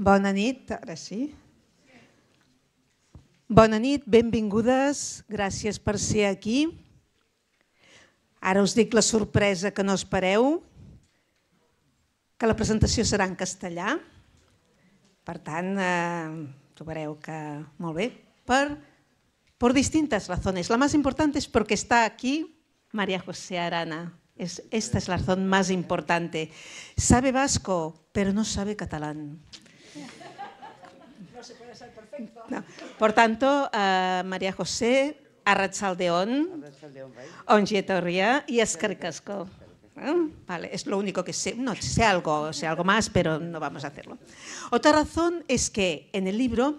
Bona nit, ara sí. Bona nit, benvingudes, gràcies per ser aquí. Ara us dic la sorpresa que no espereu, que la presentació serà en castellà. Per tant, eh, trobareu que molt bé. Per, per distintas razones. La més important és perquè està aquí Maria José Arana. Es, esta es la raó més important. Sabe vasco, però no sabe català. Por tanto, eh, María José, Ongieta torria y Escarcasco. Vale, es lo único que sé. No, sé algo, sé algo más, pero no vamos a hacerlo. Otra razón es que en el libro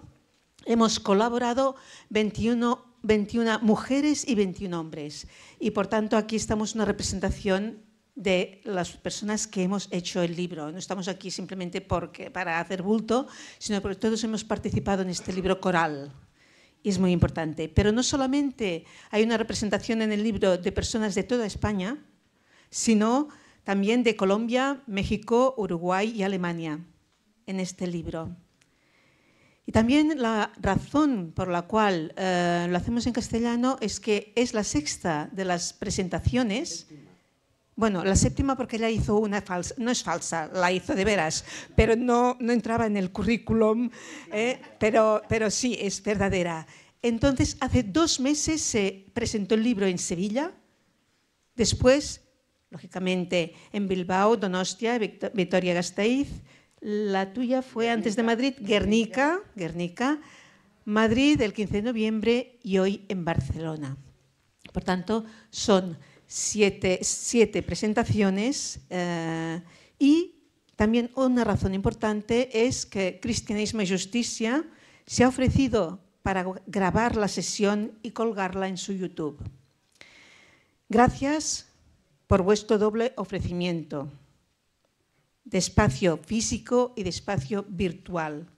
hemos colaborado 21, 21 mujeres y 21 hombres. Y por tanto aquí estamos una representación de las personas que hemos hecho el libro. No estamos aquí simplemente porque, para hacer bulto, sino porque todos hemos participado en este libro coral. Y es muy importante. Pero no solamente hay una representación en el libro de personas de toda España, sino también de Colombia, México, Uruguay y Alemania en este libro. Y también la razón por la cual eh, lo hacemos en castellano es que es la sexta de las presentaciones. Bueno, la séptima porque ella hizo una falsa, no es falsa, la hizo de veras, pero no, entraba en el currículum, ¿eh? pero, sí, es verdadera. Entonces, hace dos meses se presentó el libro en Sevilla, después, lógicamente, en Bilbao, Donostia, Victoria Gasteiz, la tuya fue antes de Madrid, Guernica, Guernica, Madrid el 15 de noviembre y hoy en Barcelona. Por tanto, son siete, presentaciones eh, y también una razón importante es que Cristianismo y Justicia se ha ofrecido para grabar la sesión y colgarla en su YouTube. Gracias por vuestro doble ofrecimiento de espacio físico y de espacio virtual.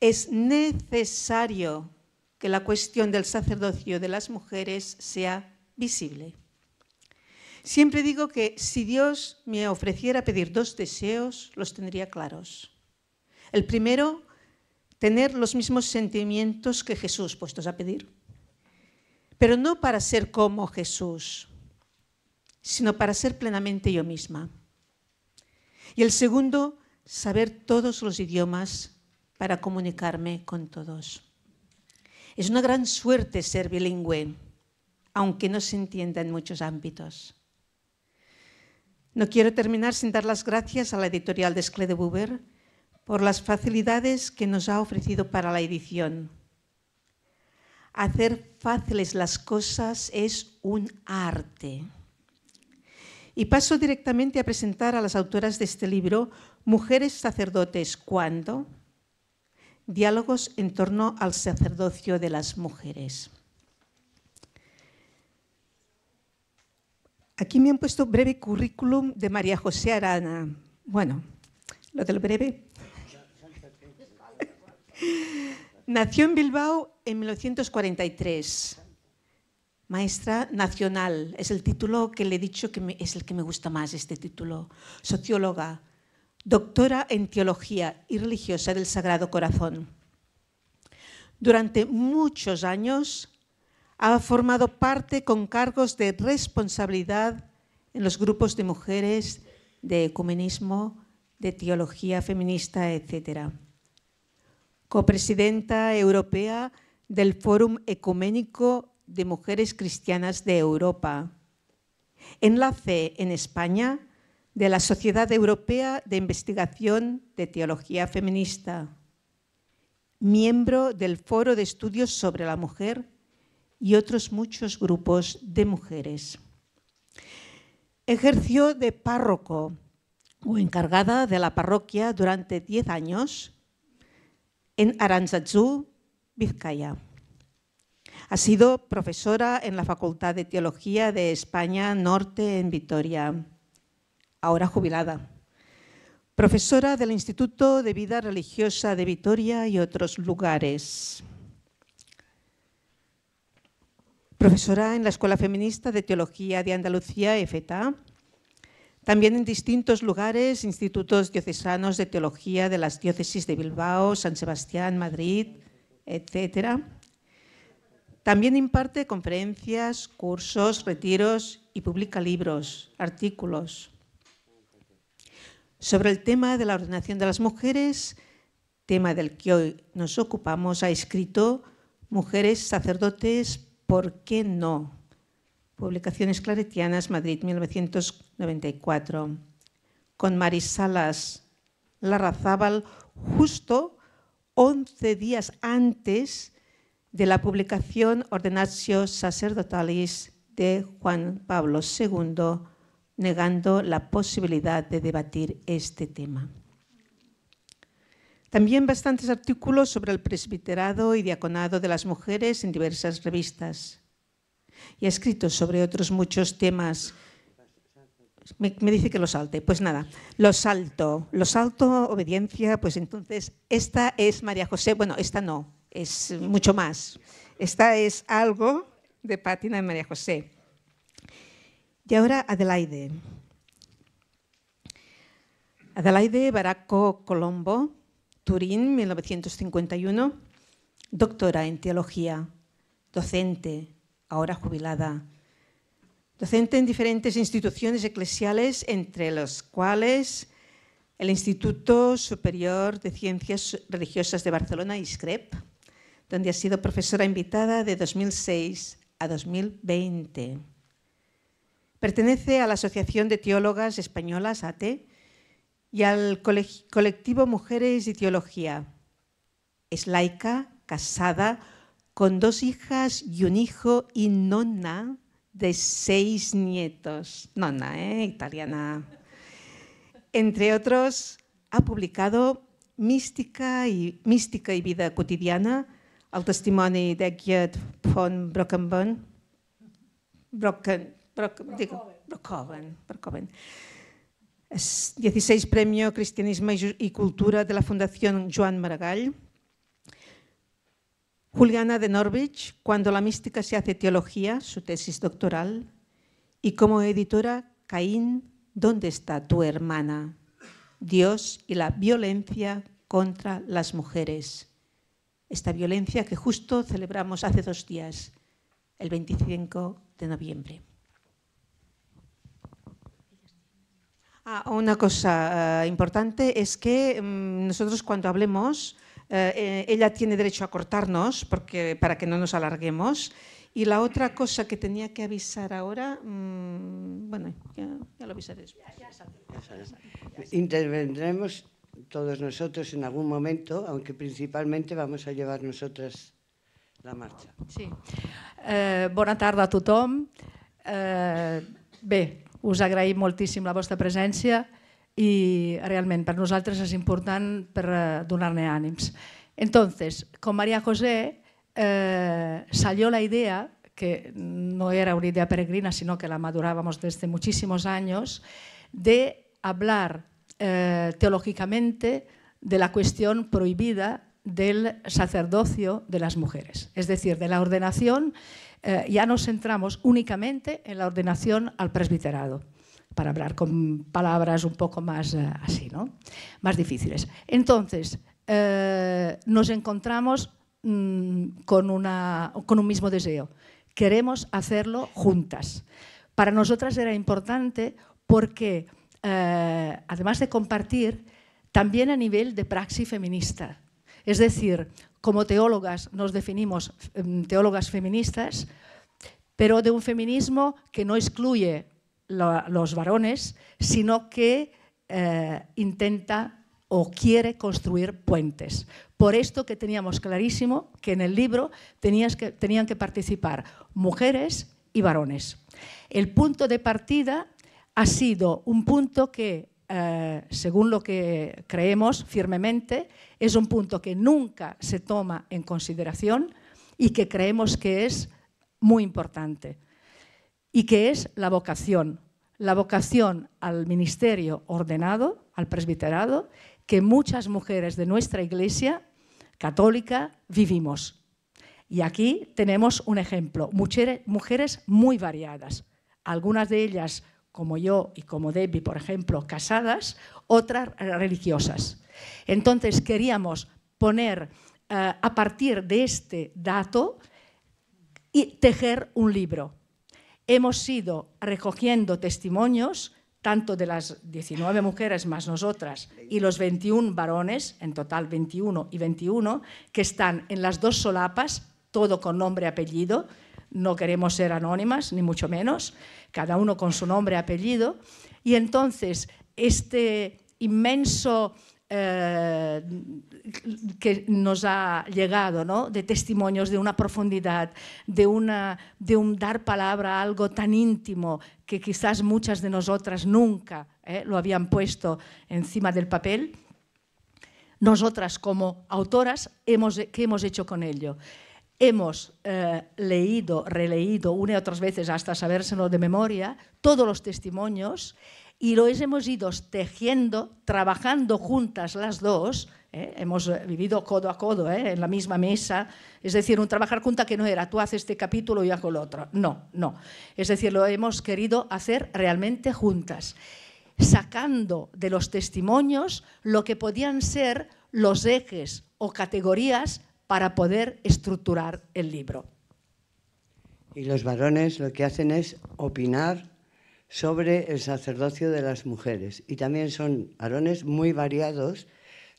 Es necesario que la cuestión del sacerdocio de las mujeres sea visible. Siempre digo que si Dios me ofreciera pedir dos deseos, los tendría claros. El primero, tener los mismos sentimientos que Jesús, puestos a pedir. Pero no para ser como Jesús, sino para ser plenamente yo misma. Y el segundo, saber todos los idiomas para comunicarme con todos. Es una gran suerte ser bilingüe, aunque no se entienda en muchos ámbitos. No quiero terminar sin dar las gracias a la editorial de Escle por las facilidades que nos ha ofrecido para la edición. Hacer fáciles las cosas es un arte. Y paso directamente a presentar a las autoras de este libro, Mujeres sacerdotes, ¿cuándo? Diálogos en torno al sacerdocio de las mujeres. Aquí me han puesto breve currículum de María José Arana. Bueno, lo del breve. Nació en Bilbao en 1943. Maestra nacional, es el título que le he dicho que es el que me gusta más, este título. Socióloga, doctora en teología y religiosa del Sagrado Corazón. Durante muchos años ha formado parte con cargos de responsabilidad en los grupos de mujeres, de ecumenismo, de teología feminista, etc. Copresidenta europea del Fórum Ecuménico de Mujeres Cristianas de Europa. Enlace en España de la Sociedad Europea de Investigación de Teología Feminista. Miembro del Foro de Estudios sobre la Mujer y otros muchos grupos de mujeres. Ejerció de párroco o encargada de la parroquia durante diez años en Aranzazú, Vizcaya. Ha sido profesora en la Facultad de Teología de España Norte en Vitoria, ahora jubilada. Profesora del Instituto de Vida Religiosa de Vitoria y otros lugares. profesora en la Escuela Feminista de Teología de Andalucía, EFETA, también en distintos lugares, institutos diocesanos de teología de las diócesis de Bilbao, San Sebastián, Madrid, etc. También imparte conferencias, cursos, retiros y publica libros, artículos. Sobre el tema de la ordenación de las mujeres, tema del que hoy nos ocupamos, ha escrito Mujeres, sacerdotes, ¿Por qué no? Publicaciones Claretianas, Madrid, 1994. Con Marisalas Larrazábal, justo 11 días antes de la publicación Ordenatio Sacerdotalis de Juan Pablo II, negando la posibilidad de debatir este tema. También bastantes artículos sobre el presbiterado y diaconado de las mujeres en diversas revistas. Y ha escrito sobre otros muchos temas. Me, dice que lo salte. Pues nada, lo salto. Lo salto, obediencia, pues entonces esta es María José. Bueno, esta no, es mucho más. Esta es algo de Pátina de María José. Y ahora Adelaide. Adelaide Baraco Colombo Turín, 1951, doctora en teología, docente, ahora jubilada, docente en diferentes instituciones eclesiales, entre las cuales el Instituto Superior de Ciencias Religiosas de Barcelona, ISCREP, donde ha sido profesora invitada de 2006 a 2020. Pertenece a la Asociación de Teólogas Españolas, ATE, y al colectivo Mujeres y Teología. Es laica, casada, con dos hijas y un hijo y nona de seis nietos. Nona, ¿eh? Italiana. Entre otros, ha publicado Mística y, Mística y Vida Cotidiana, al testimonio de Gerd von Brockenborn, Brocken, Brocken, Digo, Brockhoven, Brockhoven 16 Premio Cristianismo y Cultura de la Fundación Joan Maragall. Juliana de Norwich, Cuando la mística se hace teología, su tesis doctoral. Y como editora, Caín, ¿dónde está tu hermana? Dios y la violencia contra las mujeres. Esta violencia que justo celebramos hace dos días, el 25 de noviembre. Ah, una cosa eh, importante es que mm, nosotros cuando hablemos, eh, eh, ella tiene derecho a cortarnos porque, para que no nos alarguemos. Y la otra cosa que tenía que avisar ahora, mm, bueno, ya, lo avisaré después. Intervendremos todos nosotros en algún momento, aunque principalmente vamos a llevar nosotras la marcha. Sí. Buenas tardes a tu Us agraïm moltíssim la vostra presència i realment per nosaltres és important per eh, donar-ne ànims. Entonces, con María José eh, salió la idea, que no era una idea peregrina, sino que la madurábamos desde muchísimos años, de hablar eh, teológicamente de la cuestión prohibida del sacerdocio de las mujeres, es decir, de la ordenación, eh, ya nos centramos únicamente en la ordenación al presbiterado, para hablar con palabras un poco más eh, así, ¿no? Más difíciles. Entonces, eh, nos encontramos mm, con, una, con un mismo deseo, queremos hacerlo juntas. Para nosotras era importante porque, además de compartir, también a nivel de praxis feminista, es decir, como teólogas nos definimos em, teólogas feministas, pero de un feminismo que no excluye los varones, sino que eh, intenta o quiere construir puentes. Por esto que teníamos clarísimo que en el libro tenían que participar mujeres y varones. El punto de partida ha sido un punto que eh, según lo que creemos firmemente, es un punto que nunca se toma en consideración y que creemos que es muy importante, y que es la vocación, la vocación al ministerio ordenado, al presbiterado, que muchas mujeres de nuestra iglesia católica vivimos. Y aquí tenemos un ejemplo, mujeres muy variadas, algunas de ellas como yo y como Debbie, por ejemplo, casadas, otras religiosas. Entonces queríamos poner eh, a partir de este dato y tejer un libro. Hemos ido recogiendo testimonios tanto de las 19 mujeres más nosotras y los 21 varones, en total 21 y 21, que están en las dos solapas, todo con nombre y apellido, no queremos ser anónimas, ni mucho menos, cada uno con su nombre y apellido. Y entonces, este inmenso eh, que nos ha llegado, ¿no? de testimonios, de una profundidad, de, una, de un dar palabra a algo tan íntimo que quizás muchas de nosotras nunca eh, lo habían puesto encima del papel. Nosotras como autoras, ¿qué hemos hecho con ello? hemos eh, leído, releído una y otras veces hasta sabérselo de memoria, todos los testimonios y los hemos ido tejiendo, trabajando juntas las dos. Eh, hemos eh, vivido codo a codo en la misma mesa. Es decir, un trabajar junta que no era tú haces este capítulo y yo hago el otro. No, no. Es decir, lo hemos querido hacer realmente juntas, sacando de los testimonios lo que podían ser los ejes o categorías para poder estructurar el libro. Y los varones lo que hacen es opinar sobre el sacerdocio de las mujeres. Y también son varones muy variados.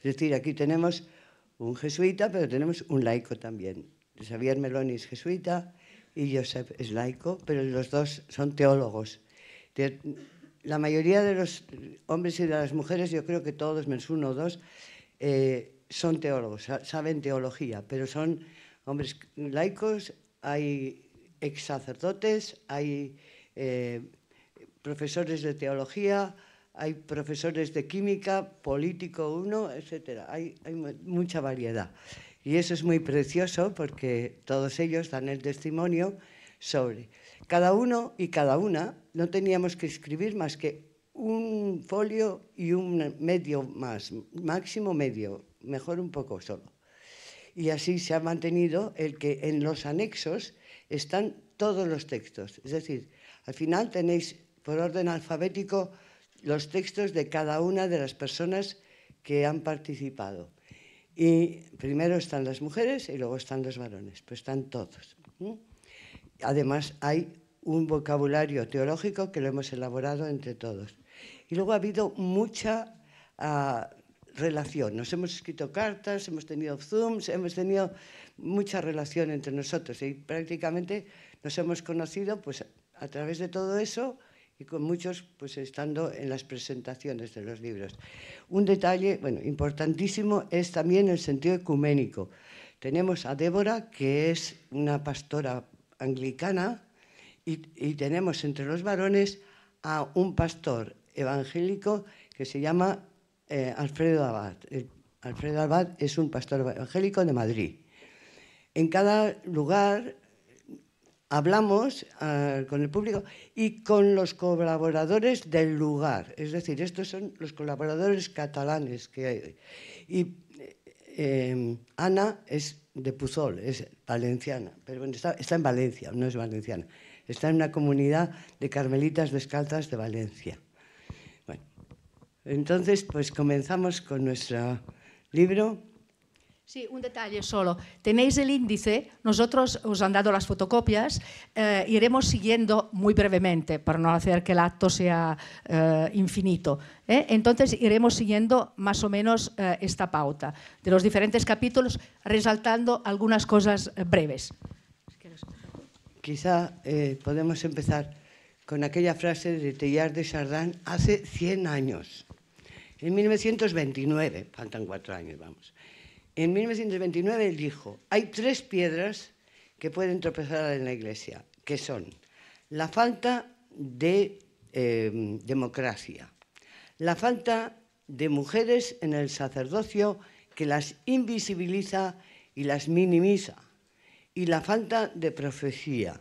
Es decir, aquí tenemos un jesuita, pero tenemos un laico también. Xavier Meloni es jesuita y Josep es laico, pero los dos son teólogos. La mayoría de los hombres y de las mujeres, yo creo que todos, menos uno o dos, eh, son teólogos, saben teología, pero son hombres laicos, hay ex sacerdotes, hay eh, profesores de teología, hay profesores de química, político uno, etc. hay mucha variedad. Y eso es muy precioso porque todos ellos dan el testimonio sobre. Cada uno y cada una no teníamos que escribir más que un folio y un medio más, máximo medio, mejor un poco solo. Y así se ha mantenido el que en los anexos están todos los textos. Es decir, al final tenéis por orden alfabético los textos de cada una de las personas que han participado. Y primero están las mujeres y luego están los varones, pues están todos. Además hay un vocabulario teológico que lo hemos elaborado entre todos. Y luego ha habido mucha ah, relación. Nos hemos escrito cartas, hemos tenido Zooms, hemos tenido mucha relación entre nosotros y prácticamente nos hemos conocido pues, a través de todo eso y con muchos pues estando en las presentaciones de los libros. Un detalle, bueno, importantísimo es también el sentido ecuménico. Tenemos a Débora, que es una pastora anglicana, y, y tenemos entre los varones a un pastor evangélico que se llama eh, Alfredo Abad. Alfredo Abad es un pastor evangélico de Madrid. En cada lugar hablamos ah, con el público y con los colaboradores del lugar. Es decir, estos son los colaboradores catalanes que hay. Y em, Ana es de Puzol, es valenciana, pero está, está en Valencia, no es valenciana. Está en una comunidad de carmelitas descalzas de Valencia. Entonces, pues comenzamos con nuestro libro. Sí, un detalle solo. Tenéis el índice, nosotros os han dado las fotocopias, eh, iremos siguiendo muy brevemente para no hacer que el acto sea eh, infinito. ¿eh? Entonces iremos siguiendo más o menos esta pauta de los diferentes capítulos, resaltando algunas cosas breves. Quizá podemos empezar con aquella frase de Teilhard de Chardin hace 100 años. En 1929, faltan cuatro años, vamos. En 1929 él dijo, hay tres piedras que pueden tropezar en la iglesia, que son la falta de em, democracia, la falta de mujeres en el sacerdocio que las invisibiliza y las minimiza, y la falta de profecía.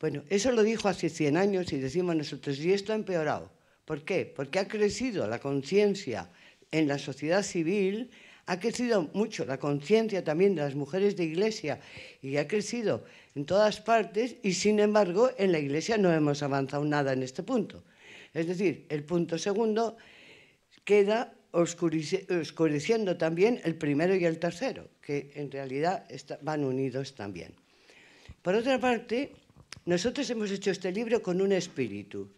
Bueno, eso lo dijo hace 100 años y decimos nosotros, y esto ha empeorado. ¿Por qué? Porque ha crecido la conciencia en la sociedad civil, ha crecido mucho la conciencia también de las mujeres de iglesia y ha crecido en todas partes y sin embargo en la iglesia no hemos avanzado nada en este punto. Es decir, el punto segundo queda oscureciendo también el primero y el tercero, que en realidad van unidos también. Por otra parte, nosotros hemos hecho este libro con un espíritu,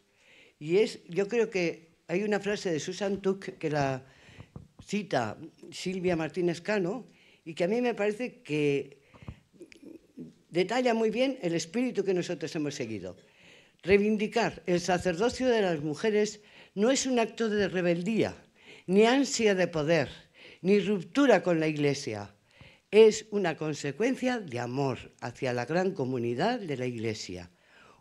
y es, yo creo que hay una frase de Susan Tuck que la cita Silvia Martínez Cano y que a mí me parece que detalla muy bien el espíritu que nosotros hemos seguido. Reivindicar el sacerdocio de las mujeres no es un acto de rebeldía, ni ansia de poder, ni ruptura con la Iglesia. Es una consecuencia de amor hacia la gran comunidad de la Iglesia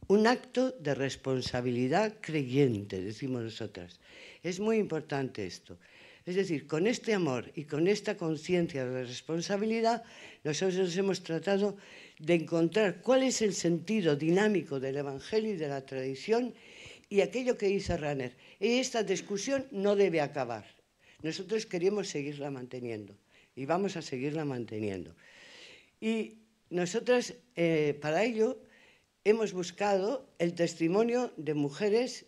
un acto de responsabilidad creyente, decimos nosotras. Es muy importante esto. Es decir, con este amor y con esta conciencia de responsabilidad, nosotros hemos tratado de encontrar cuál es el sentido dinámico del Evangelio y de la tradición y aquello que dice Ranner. Esta discusión no debe acabar. Nosotros queremos seguirla manteniendo y vamos a seguirla manteniendo. Y nosotras, eh, para ello, hemos buscado el testimonio de mujeres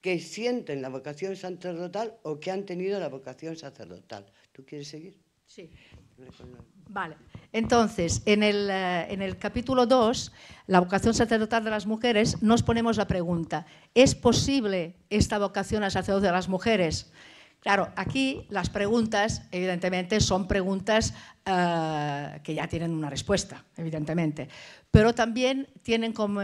que sienten la vocación sacerdotal o que han tenido la vocación sacerdotal. ¿Tú quieres seguir? Sí. Vale. Entonces, en el, eh, capítulo 2, la vocación sacerdotal de las mujeres, nos ponemos la pregunta, ¿es posible esta vocación a sacerdote de las mujeres? Claro, aquí las preguntas, evidentemente, son preguntas eh, que ya tienen una respuesta, evidentemente, pero también tienen como,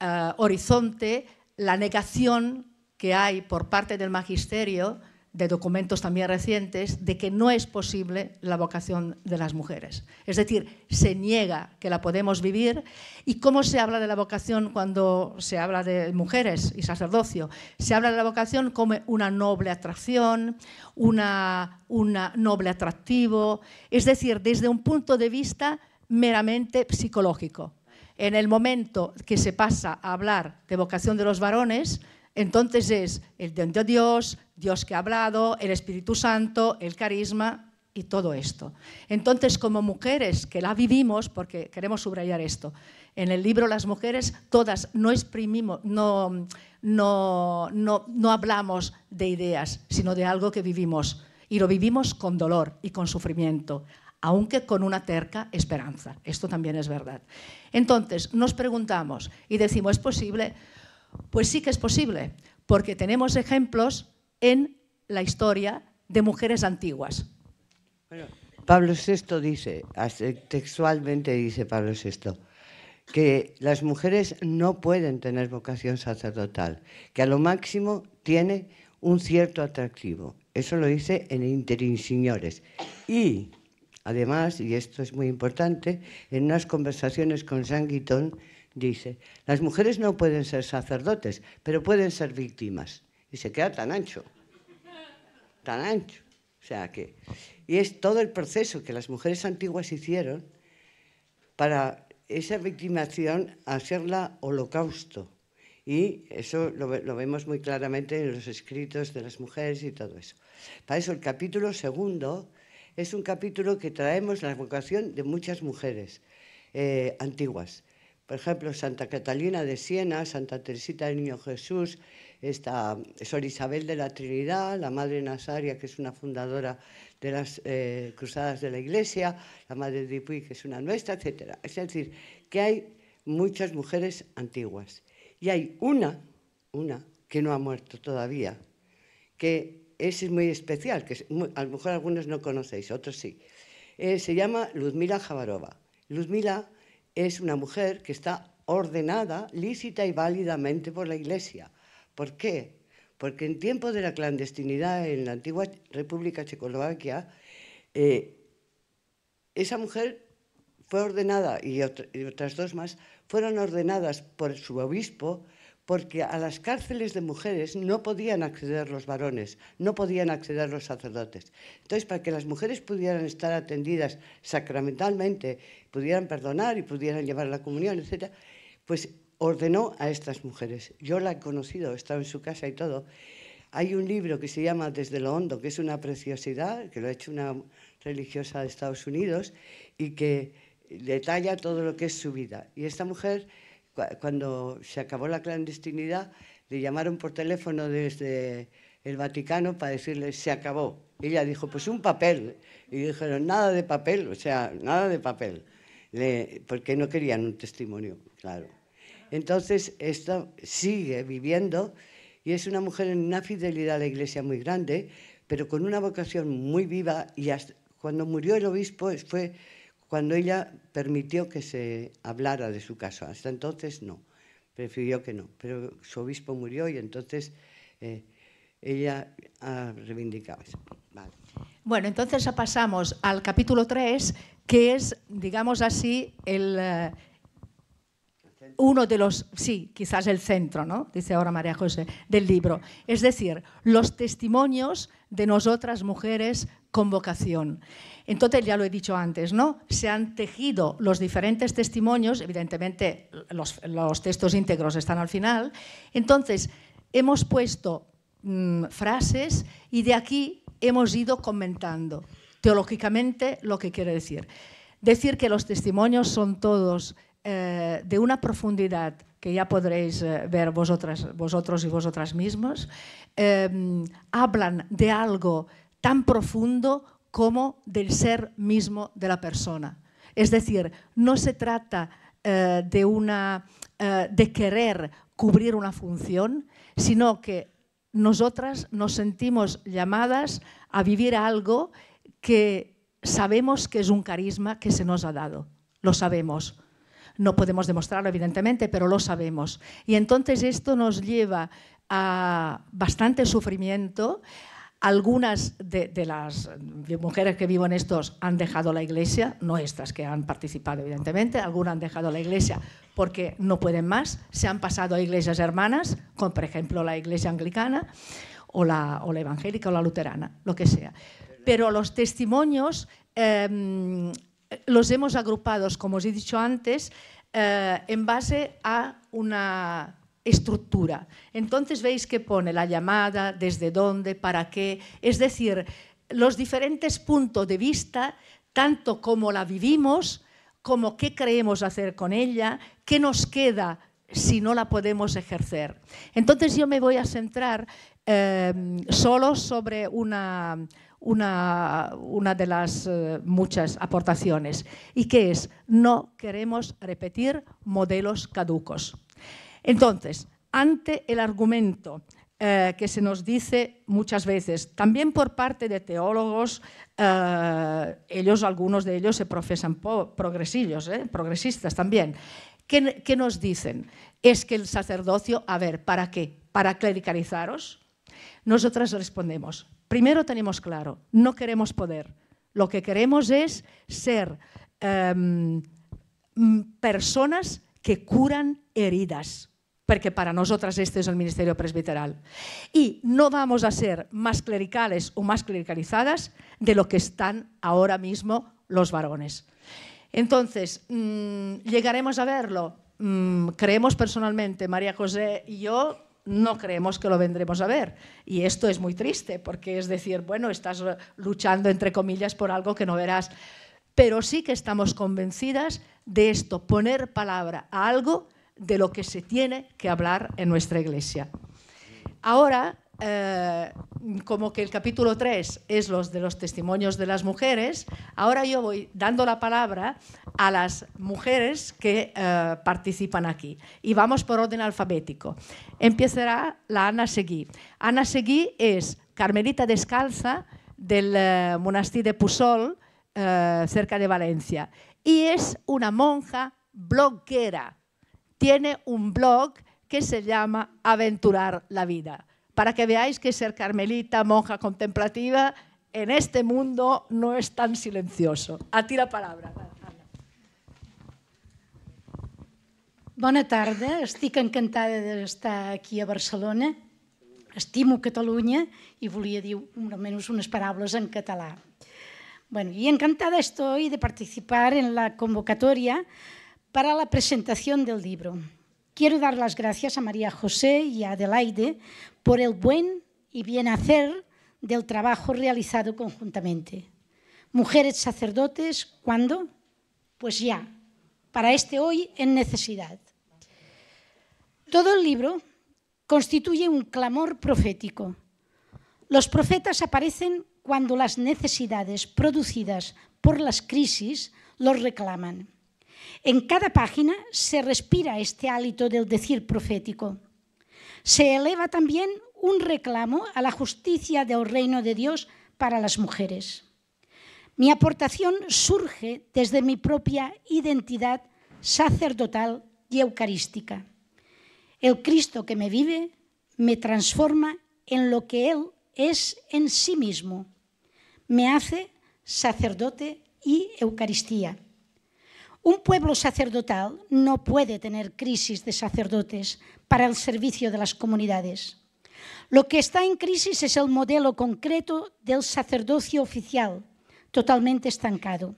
eh, horizonte la negación que hay por parte del magisterio de documentos también recientes, de que no es posible la vocación de las mujeres. Es decir, se niega que la podemos vivir. ¿Y cómo se habla de la vocación cuando se habla de mujeres y sacerdocio? Se habla de la vocación como una noble atracción, una, una noble atractivo, es decir, desde un punto de vista meramente psicológico. En el momento que se pasa a hablar de vocación de los varones, entonces es el don de Dios, Dios que ha hablado, el Espíritu Santo, el carisma y todo esto. Entonces, como mujeres que la vivimos, porque queremos subrayar esto, en el libro las mujeres todas no exprimimos, no, no, no, no hablamos de ideas, sino de algo que vivimos. Y lo vivimos con dolor y con sufrimiento, aunque con una terca esperanza. Esto también es verdad. Entonces, nos preguntamos y decimos, ¿es posible? Pues sí que es posible, porque tenemos ejemplos en la historia de mujeres antiguas. Pablo VI dice, textualmente dice Pablo VI, que las mujeres no pueden tener vocación sacerdotal, que a lo máximo tiene un cierto atractivo. Eso lo dice en Interinsignores. Y además, y esto es muy importante, en unas conversaciones con San Guitón, dice, las mujeres no pueden ser sacerdotes, pero pueden ser víctimas. Y se queda tan ancho, tan ancho. O sea que, y es todo el proceso que las mujeres antiguas hicieron para esa victimación hacerla holocausto. Y eso lo, vemos muy claramente en los escritos de las mujeres y todo eso. Para eso el capítulo segundo es un capítulo que traemos la vocación de muchas mujeres eh, antiguas. Por ejemplo, Santa Catalina de Siena, Santa Teresita del Niño Jesús, esta Sor Isabel de la Trinidad, la Madre Nazaria, que es una fundadora de las eh, Cruzadas de la Iglesia, la Madre de que es una nuestra, etc. Es decir, que hay muchas mujeres antiguas. Y hay una, una, que no ha muerto todavía, que es muy especial, que a lo mejor algunos no conocéis, otros sí. Eh, se llama Ludmila Javarova. Luzmila es una mujer que está ordenada lícita y válidamente por la Iglesia. ¿Por qué? Porque en tiempos de la clandestinidad en la antigua República Checoslovaquia, eh, esa mujer fue ordenada y, otras dos más fueron ordenadas por su obispo porque a las cárceles de mujeres no podían acceder los varones, no podían acceder los sacerdotes. Entonces, para que las mujeres pudieran estar atendidas sacramentalmente, pudieran perdonar y pudieran llevar la comunión, etc., pues ordenó a estas mujeres. Yo la he conocido, he estado en su casa y todo. Hay un libro que se llama Desde lo Hondo, que es una preciosidad, que lo ha hecho una religiosa de Estados Unidos y que detalla todo lo que es su vida. Y esta mujer cuando se acabó la clandestinidad, le llamaron por teléfono desde el Vaticano para decirle, se acabó. ella dijo, pues un papel. Y dijeron, nada de papel, o sea, nada de papel, porque no querían un testimonio, claro. Entonces, esta sigue viviendo y es una mujer en una fidelidad a la iglesia muy grande, pero con una vocación muy viva y hasta cuando murió el obispo fue cuando ella permitió que se hablara de su caso. Hasta entonces no, prefirió que no. Pero su obispo murió y entonces eh, ella reivindicaba eso. Bueno, entonces pasamos al capítulo 3, que es, digamos así, el... Eh, uno de los, sí, quizás el centro, ¿no? Dice ahora María José, del libro. Es decir, los testimonios de nosotras mujeres con vocación. Entonces, ya lo he dicho antes, ¿no? Se han tejido los diferentes testimonios, evidentemente los, textos íntegros están al final. Entonces, hemos puesto mm, frases y de aquí hemos ido comentando teológicamente lo que quiere decir. Decir que los testimonios son todos eh, de una profundidad que ya podréis eh, ver vosotros y vosotras mismos, em, hablan de algo tan profundo como del ser mismo de la persona. Es decir, no se trata eh, de querer cubrir una función, sino que nosotras nos sentimos llamadas a vivir algo que sabemos que es un carisma que se nos ha dado. Lo sabemos. No podemos demostrarlo, evidentemente, pero lo sabemos. Y entonces esto nos lleva a bastante sufrimiento. Algunas de, las mujeres que viven estos han dejado la iglesia, no estas que han participado, evidentemente, algunas han dejado la iglesia porque no pueden más, se han pasado a iglesias hermanas, como por ejemplo la iglesia anglicana o la, o la evangélica o la luterana, lo que sea. Pero los testimonios em, los hemos agrupado, como os he dicho antes, eh, en base a una estructura. Entonces veis que pone la llamada, desde dónde, para qué, es decir, los diferentes puntos de vista, tanto como la vivimos, como qué creemos hacer con ella, qué nos queda si no la podemos ejercer. Entonces yo me voy a centrar eh, solo sobre una una, una de las eh, muchas aportaciones, y que es, no queremos repetir modelos caducos. Entonces, ante el argumento eh, que se nos dice muchas veces, también por parte de teólogos, eh, ellos, algunos de ellos se profesan progresillos, eh, progresistas también, ¿Qué, ¿Qué, nos dicen? Es que el sacerdocio, a ver, ¿para qué? ¿Para clericalizaros? Nosotras respondemos, primero tenemos claro, no queremos poder. Lo que queremos es ser em, mm, personas que curan heridas, porque para nosotras este es el ministerio presbiteral. Y no vamos a ser más clericales o más clericalizadas de lo que están ahora mismo los varones. Entonces, mm, llegaremos a verlo. Mm, creemos personalmente, María José y yo, no creemos que lo vendremos a ver. Y esto es muy triste, porque es decir, bueno, estás luchando, entre comillas, por algo que no verás. Pero sí que estamos convencidas de esto, poner palabra a algo de lo que se tiene que hablar en nuestra iglesia. Ahora eh, como que el capítulo 3 es los de los testimonios de las mujeres, ahora yo voy dando la palabra a las mujeres que eh, participan aquí. Y vamos por orden alfabético. Empezará la Ana Seguí. Ana Seguí es carmelita descalza del eh, monasterio de Pusol, cerca de Valencia. Y es una monja bloguera. Tiene un blog que se llama Aventurar la Vida para que veáis que ser carmelita, monja contemplativa, en este mundo no es tan silencioso. A ti la palabra. Buenas tardes, estoy encantada de estar aquí a Barcelona. Estimo y y volia al menos unas parábolas en catalán. Bueno, y encantada estoy de participar en la convocatoria para la presentación del libro. Quiero dar las gracias a María José y a Adelaide por el buen y bien hacer del trabajo realizado conjuntamente. Mujeres sacerdotes, ¿cuándo? Pues ya, para este hoy en necesidad. Todo el libro constituye un clamor profético. Los profetas aparecen cuando las necesidades producidas por las crisis los reclaman. En cada página se respira este hálito del decir profético. Se eleva también un reclamo a la justicia del reino de Dios para las mujeres. Mi aportación surge desde mi propia identidad sacerdotal y eucarística. El Cristo que me vive me transforma en lo que Él es en sí mismo. Me hace sacerdote y Eucaristía. Un pueblo sacerdotal no puede tener crisis de sacerdotes para el servicio de las comunidades. Lo que está en crisis es el modelo concreto del sacerdocio oficial, totalmente estancado.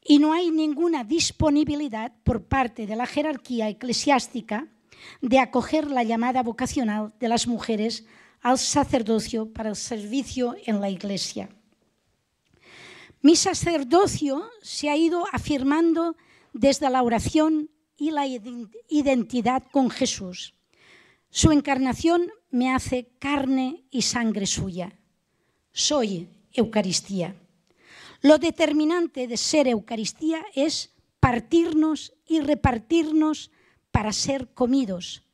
Y no hay ninguna disponibilidad por parte de la jerarquía eclesiástica de acoger la llamada vocacional de las mujeres al sacerdocio para el servicio en la Iglesia. Mi sacerdocio se ha ido afirmando desde la oración y la identidad con Jesús. Su encarnación me hace carne y sangre suya. Soy Eucaristía. Lo determinante de ser Eucaristía es partirnos y repartirnos para ser comidos,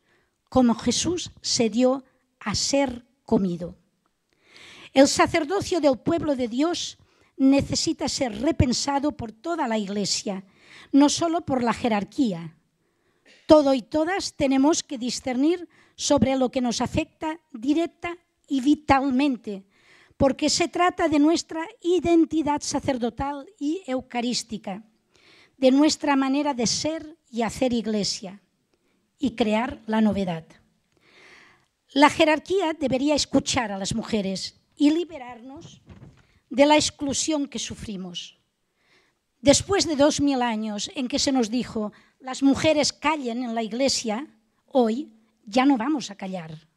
como Jesús se dio a ser comido. El sacerdocio del pueblo de Dios necesita ser repensado por toda la Iglesia, no solo por la jerarquía. Todo y todas tenemos que discernir sobre lo que nos afecta directa y vitalmente, porque se trata de nuestra identidad sacerdotal y eucarística, de nuestra manera de ser y hacer iglesia y crear la novedad. La jerarquía debería escuchar a las mujeres y liberarnos de la exclusión que sufrimos. Después de dos mil años en que se nos dijo, las mujeres callen en la iglesia, hoy ya no vamos a callar.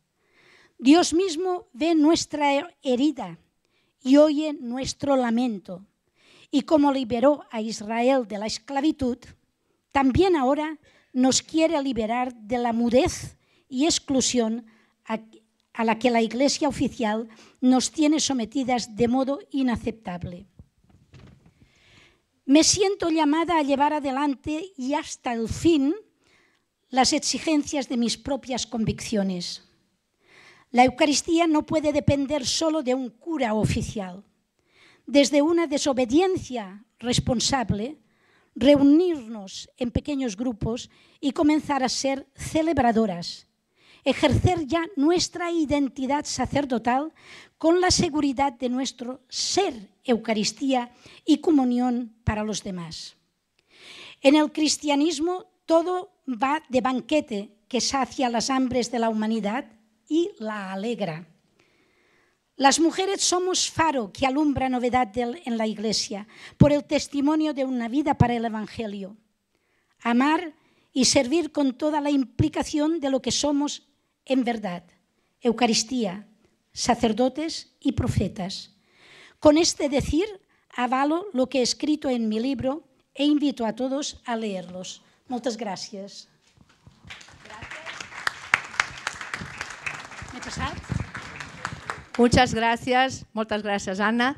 Dios mismo ve nuestra herida y oye nuestro lamento. Y como liberó a Israel de la esclavitud, también ahora nos quiere liberar de la mudez y exclusión a la que la Iglesia oficial nos tiene sometidas de modo inaceptable. Me siento llamada a llevar adelante y hasta el fin las exigencias de mis propias convicciones. La Eucaristía no puede depender solo de un cura oficial. Desde una desobediencia responsable, reunirnos en pequeños grupos y comenzar a ser celebradoras ejercer ya nuestra identidad sacerdotal con la seguridad de nuestro ser Eucaristía y comunión para los demás. En el cristianismo todo va de banquete que sacia las hambres de la humanidad y la alegra. Las mujeres somos faro que alumbra novedad en la iglesia por el testimonio de una vida para el Evangelio. Amar y servir con toda la implicación de lo que somos en verdad, Eucaristía, sacerdotes y profetas. Con este decir avalo lo que he escrito en mi libro e invito a todos a leerlos. Muchas gracias. Muchas gracias, muchas gracias Ana.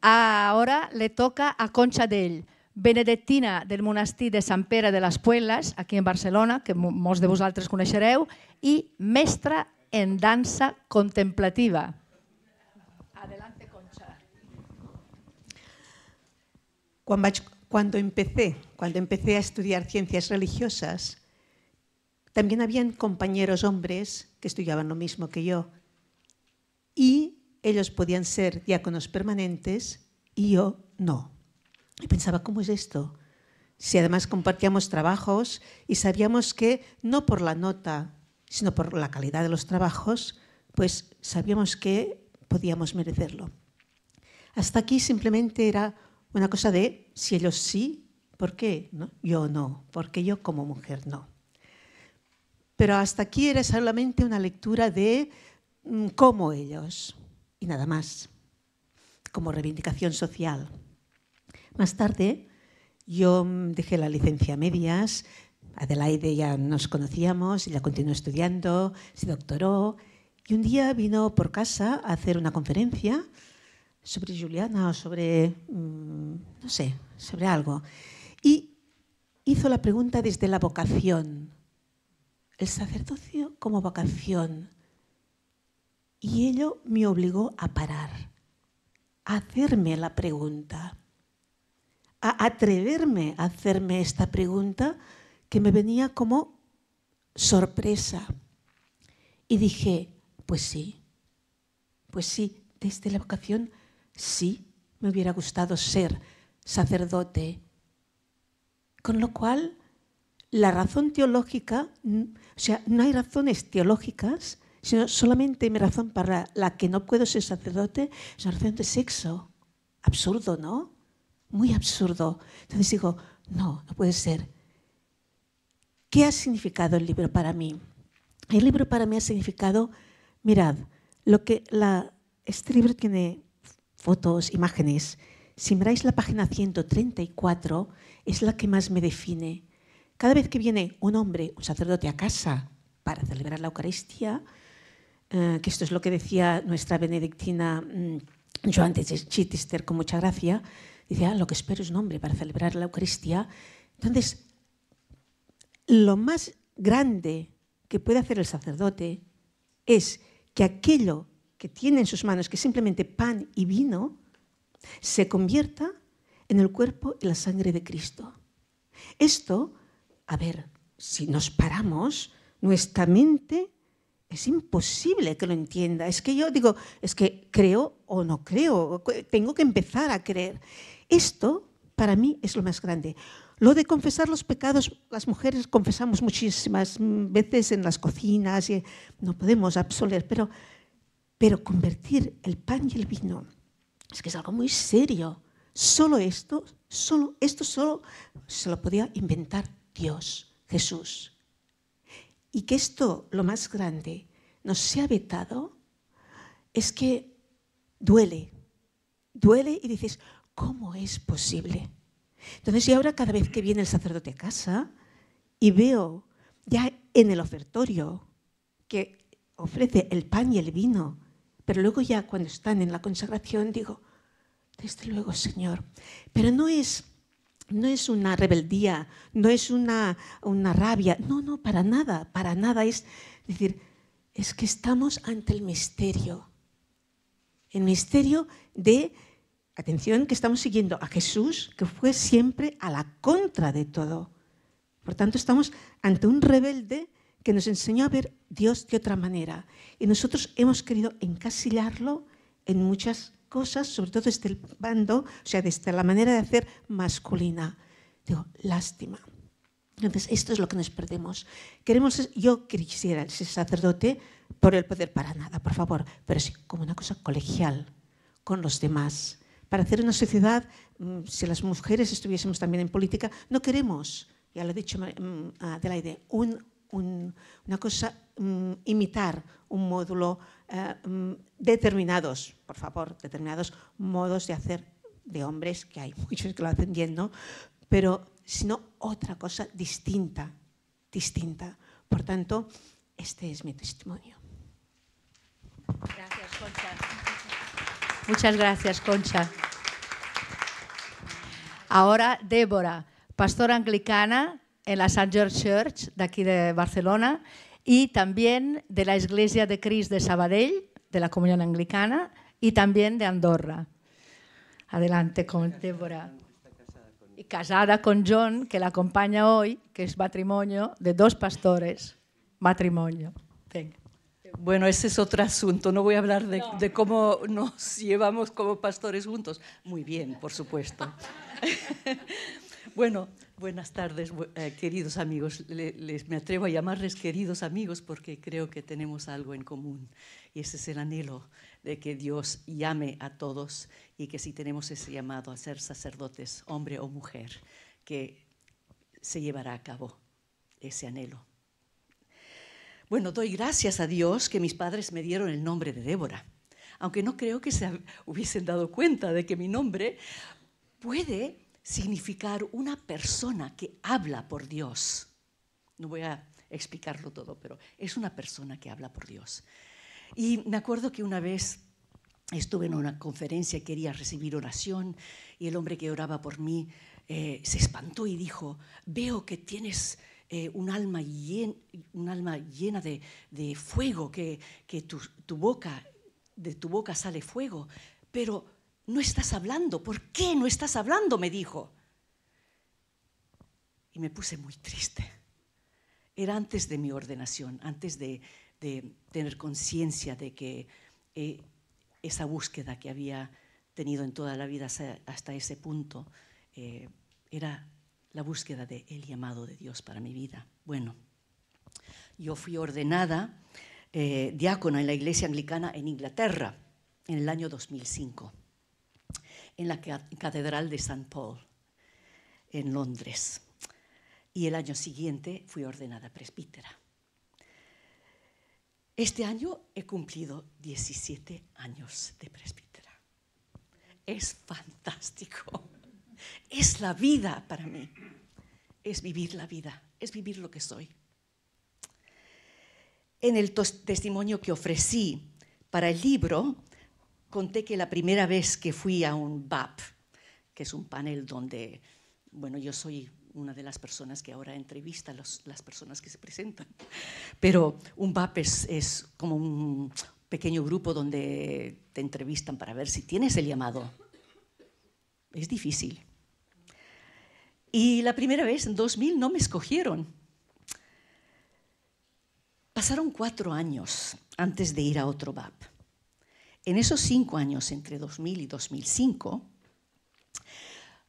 Ahora le toca a Concha Dell. benedictina del monastí de San Pere de las Puelas, aquí en Barcelona, que muchos de vosotros coneixereu, y mestra en danza contemplativa. Adelante, Concha. cuando empecé, cuando empecé a estudiar ciencias religiosas, también habían compañeros hombres que estudiaban lo mismo que yo. Y ellos podían ser diáconos permanentes y yo no. Y pensaba, ¿cómo es esto? Si además compartíamos trabajos y sabíamos que no por la nota, sino por la calidad de los trabajos, pues sabíamos que podíamos merecerlo. Hasta aquí simplemente era una cosa de si ellos sí, ¿por qué? ¿No? Yo no, porque yo como mujer no. Pero hasta aquí era solamente una lectura de mm, cómo ellos y nada más, como reivindicación social. Más tarde yo mm, dejé la licencia medias, Adelaide ya nos conocíamos, ella continuó estudiando, se doctoró y un día vino por casa a hacer una conferencia sobre Juliana o sobre, mm, no sé, sobre algo. Y hizo la pregunta desde la vocación, el sacerdocio como vocación. Y ello me obligó a parar, a hacerme la pregunta a atreverme a hacerme esta pregunta que me venía como sorpresa. Y dije, pues sí, pues sí, desde la vocación sí me hubiera gustado ser sacerdote. Con lo cual, la razón teológica, o sea, no hay razones teológicas, sino solamente mi razón para la que no puedo ser sacerdote es una razón de sexo. Absurdo, ¿no? muy absurdo. Entonces digo, no, no puede ser. ¿Qué ha significado el libro para mí? El libro para mí ha significado, mirad, lo que la, este libro tiene fotos, imágenes. Si miráis la página 134, es la que más me define. Cada vez que viene un hombre, un sacerdote a casa para celebrar la Eucaristía, eh, que esto es lo que decía nuestra benedictina mm, Joan de Chichester con mucha gracia, Dice, ah, lo que espero es un hombre para celebrar la Eucaristía. Entonces, lo más grande que puede hacer el sacerdote es que aquello que tiene en sus manos, que es simplemente pan y vino, se convierta en el cuerpo y la sangre de Cristo. Esto, a ver, si nos paramos, nuestra mente es imposible que lo entienda. Es que yo digo, es que creo o no creo, tengo que empezar a creer. Esto para mí es lo más grande. Lo de confesar los pecados, las mujeres confesamos muchísimas veces en las cocinas y no podemos absolver, pero, pero convertir el pan y el vino es que es algo muy serio. Solo esto, solo esto solo se lo podía inventar Dios, Jesús y que esto, lo más grande, nos sea vetado, es que duele, duele y dices, ¿cómo es posible? Entonces, y ahora cada vez que viene el sacerdote a casa y veo ya en el ofertorio que ofrece el pan y el vino, pero luego ya cuando están en la consagración digo, desde luego, Señor, pero no es no es una rebeldía, no es una, rabia, no, no, para nada, para nada. Es decir, es que estamos ante el misterio, el misterio de, atención, que estamos siguiendo a Jesús, que fue siempre a la contra de todo. Por tanto, estamos ante un rebelde que nos enseñó a ver Dios de otra manera. Y nosotros hemos querido encasillarlo en muchas cosas, sobre todo desde el bando, o sea, desde la manera de hacer masculina. Digo, lástima. Entonces, esto es lo que nos perdemos. Queremos, yo quisiera ser sacerdote por el poder para nada, por favor, pero sí como una cosa colegial con los demás. Para hacer una sociedad, mm, si las mujeres estuviésemos también en política, no queremos, ya lo he dicho mm, Adelaide, un, un, una cosa, mm, imitar un módulo eh, mm, determinados, por favor, determinados modos de hacer de hombres, que hay muchos que lo hacen bien, ¿no? Pero sino otra cosa distinta, distinta. Por tanto, este es mi testimonio. Gracias, Concha. Muchas gracias, Concha. Ahora, Débora, pastora anglicana en la St. George Church de aquí de Barcelona y también de la Iglesia de Cris de Sabadell, de la Comunión Anglicana, y también de Andorra. Adelante con Débora. Y casada con John, que la acompaña hoy, que es matrimonio de dos pastores. Matrimonio. Bueno, ese es otro asunto. No voy a hablar de, de, cómo nos llevamos como pastores juntos. Muy bien, por supuesto. bueno, Buenas tardes, eh, queridos amigos. Les, me atrevo a llamarles queridos amigos porque creo que tenemos algo en común y ese es el anhelo de que Dios llame a todos y que si tenemos ese llamado a ser sacerdotes, hombre o mujer, que se llevará a cabo ese anhelo. Bueno, doy gracias a Dios que mis padres me dieron el nombre de Débora, aunque no creo que se hubiesen dado cuenta de que mi nombre puede significar una persona que habla por Dios. No voy a explicarlo todo, pero es una persona que habla por Dios. Y me acuerdo que una vez estuve en una conferencia quería recibir oración y el hombre que oraba por mí eh, se espantó y dijo, veo que tienes eh, un, alma llen, un, alma llena de, fuego, que, tu, tu boca, de tu boca sale fuego, pero no estás hablando, ¿por qué no estás hablando? me dijo. Y me puse muy triste. Era antes de mi ordenación, antes de, tener conciencia de que eh, esa búsqueda que había tenido en toda la vida hasta, ese punto eh, era la búsqueda de el llamado de Dios para mi vida. Bueno, yo fui ordenada eh, diácona en la iglesia anglicana en Inglaterra en el año 2005 en la Catedral de St. Paul, en Londres. Y el año siguiente fui ordenada presbítera. Este año he cumplido 17 años de presbítera. Es fantástico. Es la vida para mí. Es vivir la vida, es vivir lo que soy. En el testimonio que ofrecí para el libro, conté que la primera vez que fui a un BAP, que es un panel donde, bueno, yo soy una de las personas que ahora entrevista a las personas que se presentan, pero un BAP es, es como un pequeño grupo donde te entrevistan para ver si tienes el llamado. Es difícil. Y la primera vez, en 2000, no me escogieron. Pasaron cuatro años antes de ir a otro BAP. En esos cinco años, entre 2000 y 2005,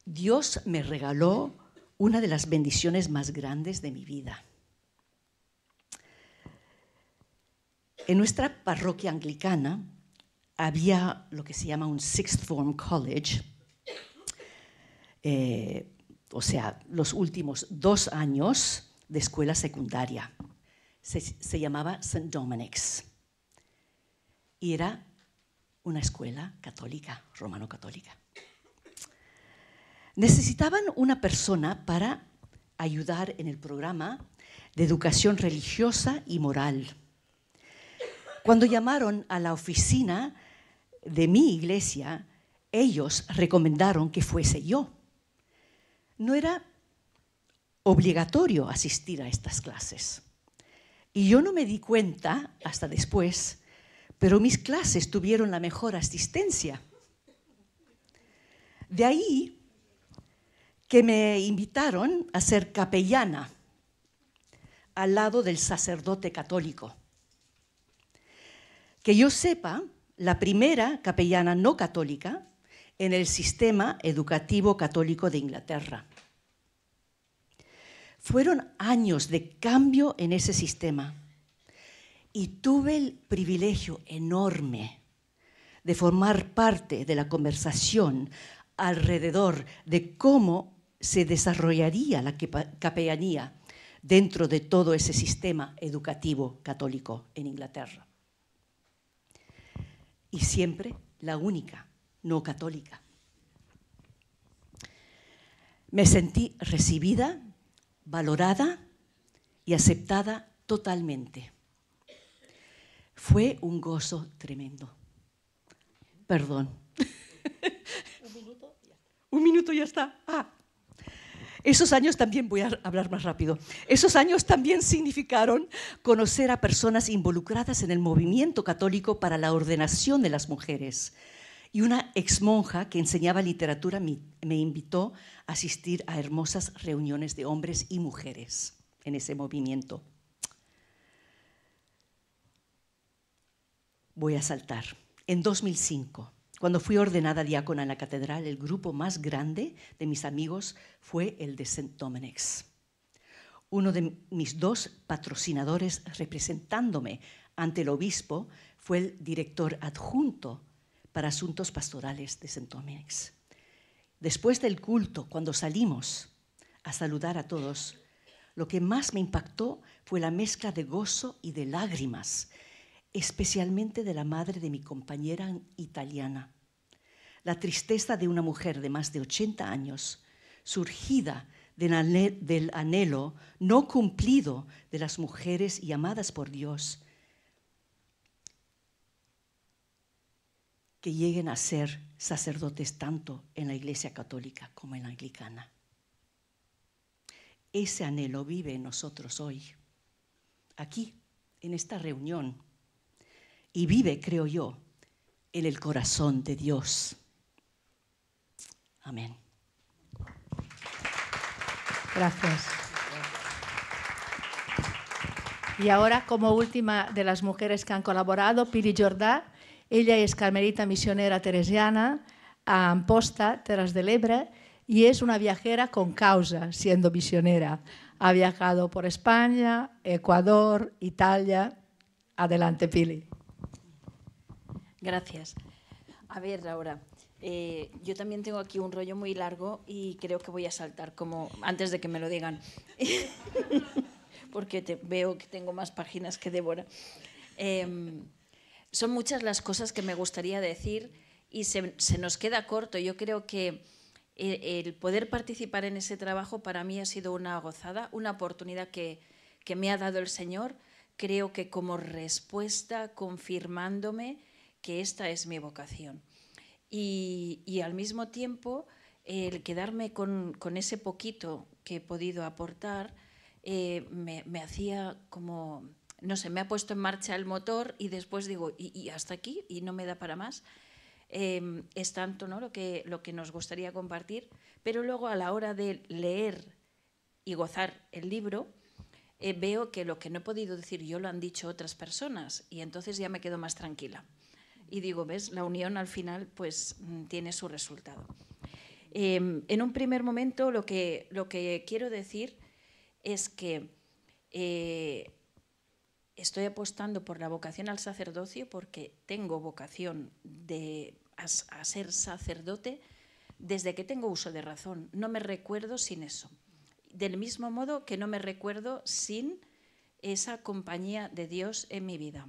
Dios me regaló una de las bendiciones más grandes de mi vida. En nuestra parroquia anglicana había lo que se llama un Sixth Form College, eh, o sea, los últimos dos años de escuela secundaria. Se, llamaba St. Dominic's y era una escuela católica, romano-católica. Necesitaban una persona para ayudar en el programa de educación religiosa y moral. Cuando llamaron a la oficina de mi iglesia, ellos recomendaron que fuese yo. No era obligatorio asistir a estas clases. Y yo no me di cuenta hasta después pero mis clases tuvieron la mejor asistencia. De ahí que me invitaron a ser capellana al lado del sacerdote católico. Que yo sepa, la primera capellana no católica en el sistema educativo católico de Inglaterra. Fueron años de cambio en ese sistema y tuve el privilegio enorme de formar parte de la conversación alrededor de cómo se desarrollaría la capellanía dentro de todo ese sistema educativo católico en Inglaterra. Y siempre la única no católica. Me sentí recibida, valorada y aceptada totalmente. Fue un gozo tremendo. Perdón. Un minuto, ya. está. Ah. Esos años también, voy a hablar más rápido, esos años también significaron conocer a personas involucradas en el movimiento católico para la ordenación de las mujeres. Y una exmonja que enseñaba literatura me invitó a asistir a hermosas reuniones de hombres y mujeres en ese movimiento. voy a saltar. En 2005, cuando fui ordenada diácona en la catedral, el grupo más grande de mis amigos fue el de St. Dominic's. Uno de mis dos patrocinadores representándome ante el obispo fue el director adjunto para asuntos pastorales de St. Dominic's. Después del culto, cuando salimos a saludar a todos, lo que más me impactó fue la mezcla de gozo y de lágrimas especialmente de la madre de mi compañera italiana. La tristeza de una mujer de más de 80 años, surgida del anhelo no cumplido de las mujeres llamadas por Dios, que lleguen a ser sacerdotes tanto en la Iglesia Católica como en la Anglicana. Ese anhelo vive en nosotros hoy, aquí, en esta reunión y vive, creo yo, en el corazón de Dios. Amén. Gracias. Y ahora, como última de las mujeres que han colaborado, Pili Jordá, ella es carmelita misionera teresiana a Amposta, Terras del Ebre, y es una viajera con causa, siendo misionera. Ha viajado por España, Ecuador, Italia. Adelante, Pili. Gracias. A ver, ahora, eh, yo también tengo aquí un rollo muy largo y creo que voy a saltar como antes de que me lo digan, porque veo que tengo más páginas que Débora. Em, son muchas las cosas que me gustaría decir y se, nos queda corto. Yo creo que eh, el poder participar en ese trabajo para mí ha sido una gozada, una oportunidad que me ha dado el Señor, creo que como respuesta, confirmándome que esta es mi vocación. Y, al mismo tiempo, el quedarme con, ese poquito que he podido aportar eh, me, hacía como, no sé, me ha puesto en marcha el motor y después digo, y, hasta aquí, y no me da para más. Em, es tanto ¿no? lo, que, lo que nos gustaría compartir, pero luego a la hora de leer y gozar el libro, eh, veo que lo que no he podido decir yo lo han dicho otras personas y entonces ya me quedo más tranquila. Y digo, ves, la unión al final pues mm, tiene su resultado. Em, en un primer momento lo que, lo que quiero decir es que eh, estoy apostando por la vocación al sacerdocio porque tengo vocación de, a ser sacerdote desde que tengo uso de razón. No me recuerdo sin eso. Del mismo modo que no me recuerdo sin esa compañía de Dios en mi vida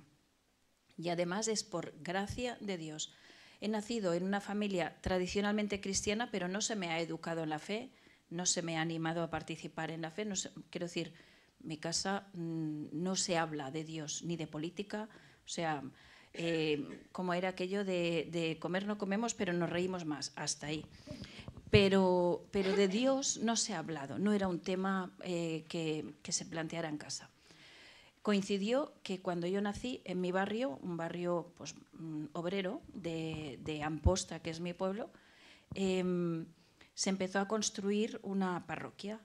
y además es por gracia de Dios. He nacido en una familia tradicionalmente cristiana, pero no se me ha educado en la fe, no se me ha animado a participar en la fe. No quiero decir, mi casa mm, no se habla de Dios ni de política, o sea, eh, como era aquello de, comer no comemos, pero nos reímos más, hasta ahí. Pero, pero de Dios no se ha hablado, no era un tema eh, que se planteara en casa coincidió que cuando yo nací en mi barrio, un barrio pues, mm, obrero de, Amposta, que es mi pueblo, em, se empezó a construir una parroquia.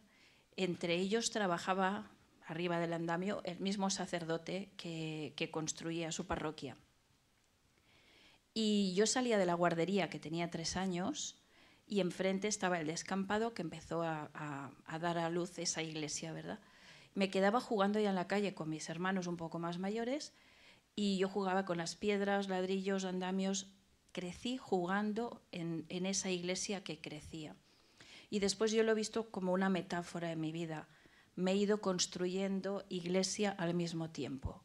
Entre ellos trabajaba arriba del andamio el mismo sacerdote que, construía su parroquia. Y yo salía de la guardería, que tenía tres años, y enfrente estaba el descampado que empezó a dar a luz esa iglesia, ¿verdad? me quedaba jugando ya en la calle con mis hermanos un poco más mayores y yo jugaba con las piedras, ladrillos, andamios. Crecí jugando en, esa iglesia que crecía. Y después yo lo he visto como una metáfora en mi vida. Me he ido construyendo iglesia al mismo tiempo.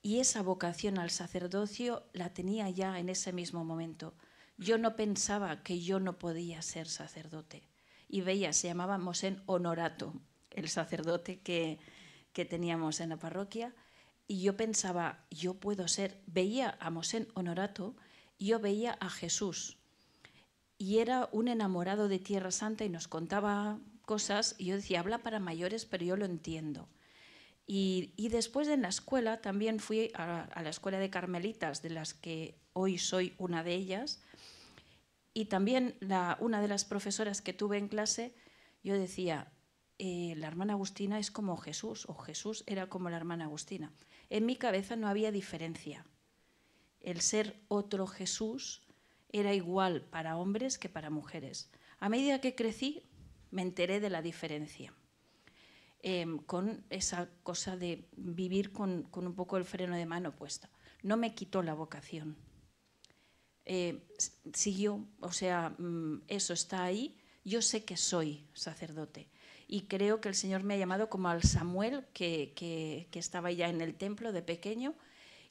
Y esa vocación al sacerdocio la tenía ya en ese mismo momento. Yo no pensaba que yo no podía ser sacerdote. Y veía, se llamaba Mosén Honorato, el sacerdote que, teníamos en la parroquia, y yo pensaba, yo puedo ser, veía a Mosén Honorato, yo veía a Jesús, y era un enamorado de Tierra Santa y nos contaba cosas, y yo decía, habla para mayores, pero yo lo entiendo. Y, después en la escuela también fui a, la escuela de carmelitas, de las que hoy soy una de ellas, y también la, una de las profesoras que tuve en clase, yo decía, eh, la hermana Agustina es como Jesús o Jesús era como la hermana Agustina. En mi cabeza no había diferencia. El ser otro Jesús era igual para hombres que para mujeres. A medida que crecí, me enteré de la diferencia. Em, con esa cosa de vivir con, un poco el freno de mano puesto. No me quitó la vocación. Eh, siguió, o sea, mm, eso está ahí. Yo sé que soy sacerdote y creo que el Señor me ha llamado como al Samuel, que, estaba ya en el templo de pequeño,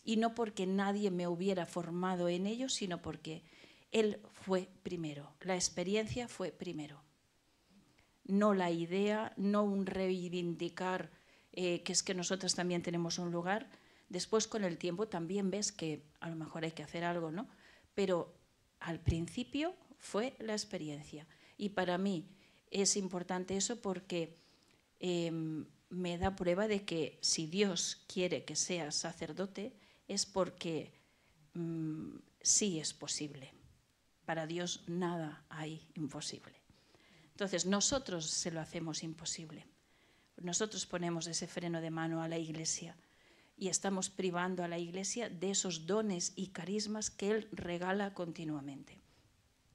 y no porque nadie me hubiera formado en ello, sino porque Él fue primero, la experiencia fue primero. No la idea, no un reivindicar eh, que es que nosotros también tenemos un lugar. Después con el tiempo también ves que a lo mejor hay que hacer algo, ¿no? Pero al principio fue la experiencia. Y para mí, es importante eso porque em, me da prueba de que si Dios quiere que seas sacerdote es porque mm, sí es posible. Para Dios nada hay imposible. Entonces nosotros se lo hacemos imposible. Nosotros ponemos ese freno de mano a la iglesia y estamos privando a la iglesia de esos dones y carismas que Él regala continuamente.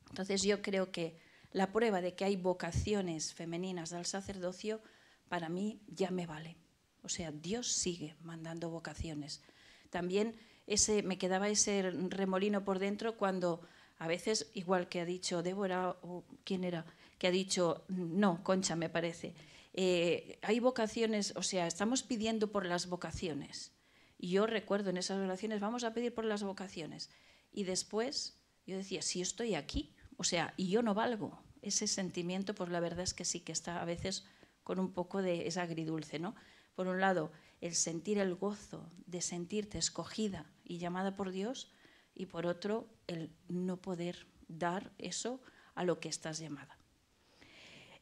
Entonces yo creo que la prueba de que hay vocaciones femeninas al sacerdocio, para mí ya me vale. O sea, Dios sigue mandando vocaciones. También ese, me quedaba ese remolino por dentro cuando a veces, igual que ha dicho Débora, o quién era, que ha dicho, no, Concha me parece, eh, hay vocaciones, o sea, estamos pidiendo por las vocaciones. Y yo recuerdo en esas oraciones, vamos a pedir por las vocaciones. Y después yo decía, si estoy aquí, o sea, y yo no valgo, ese sentimiento, pues la verdad es que sí que está a veces con un poco de esa agridulce, ¿no? Por un lado, el sentir el gozo de sentirte escogida y llamada por Dios, y por otro, el no poder dar eso a lo que estás llamada.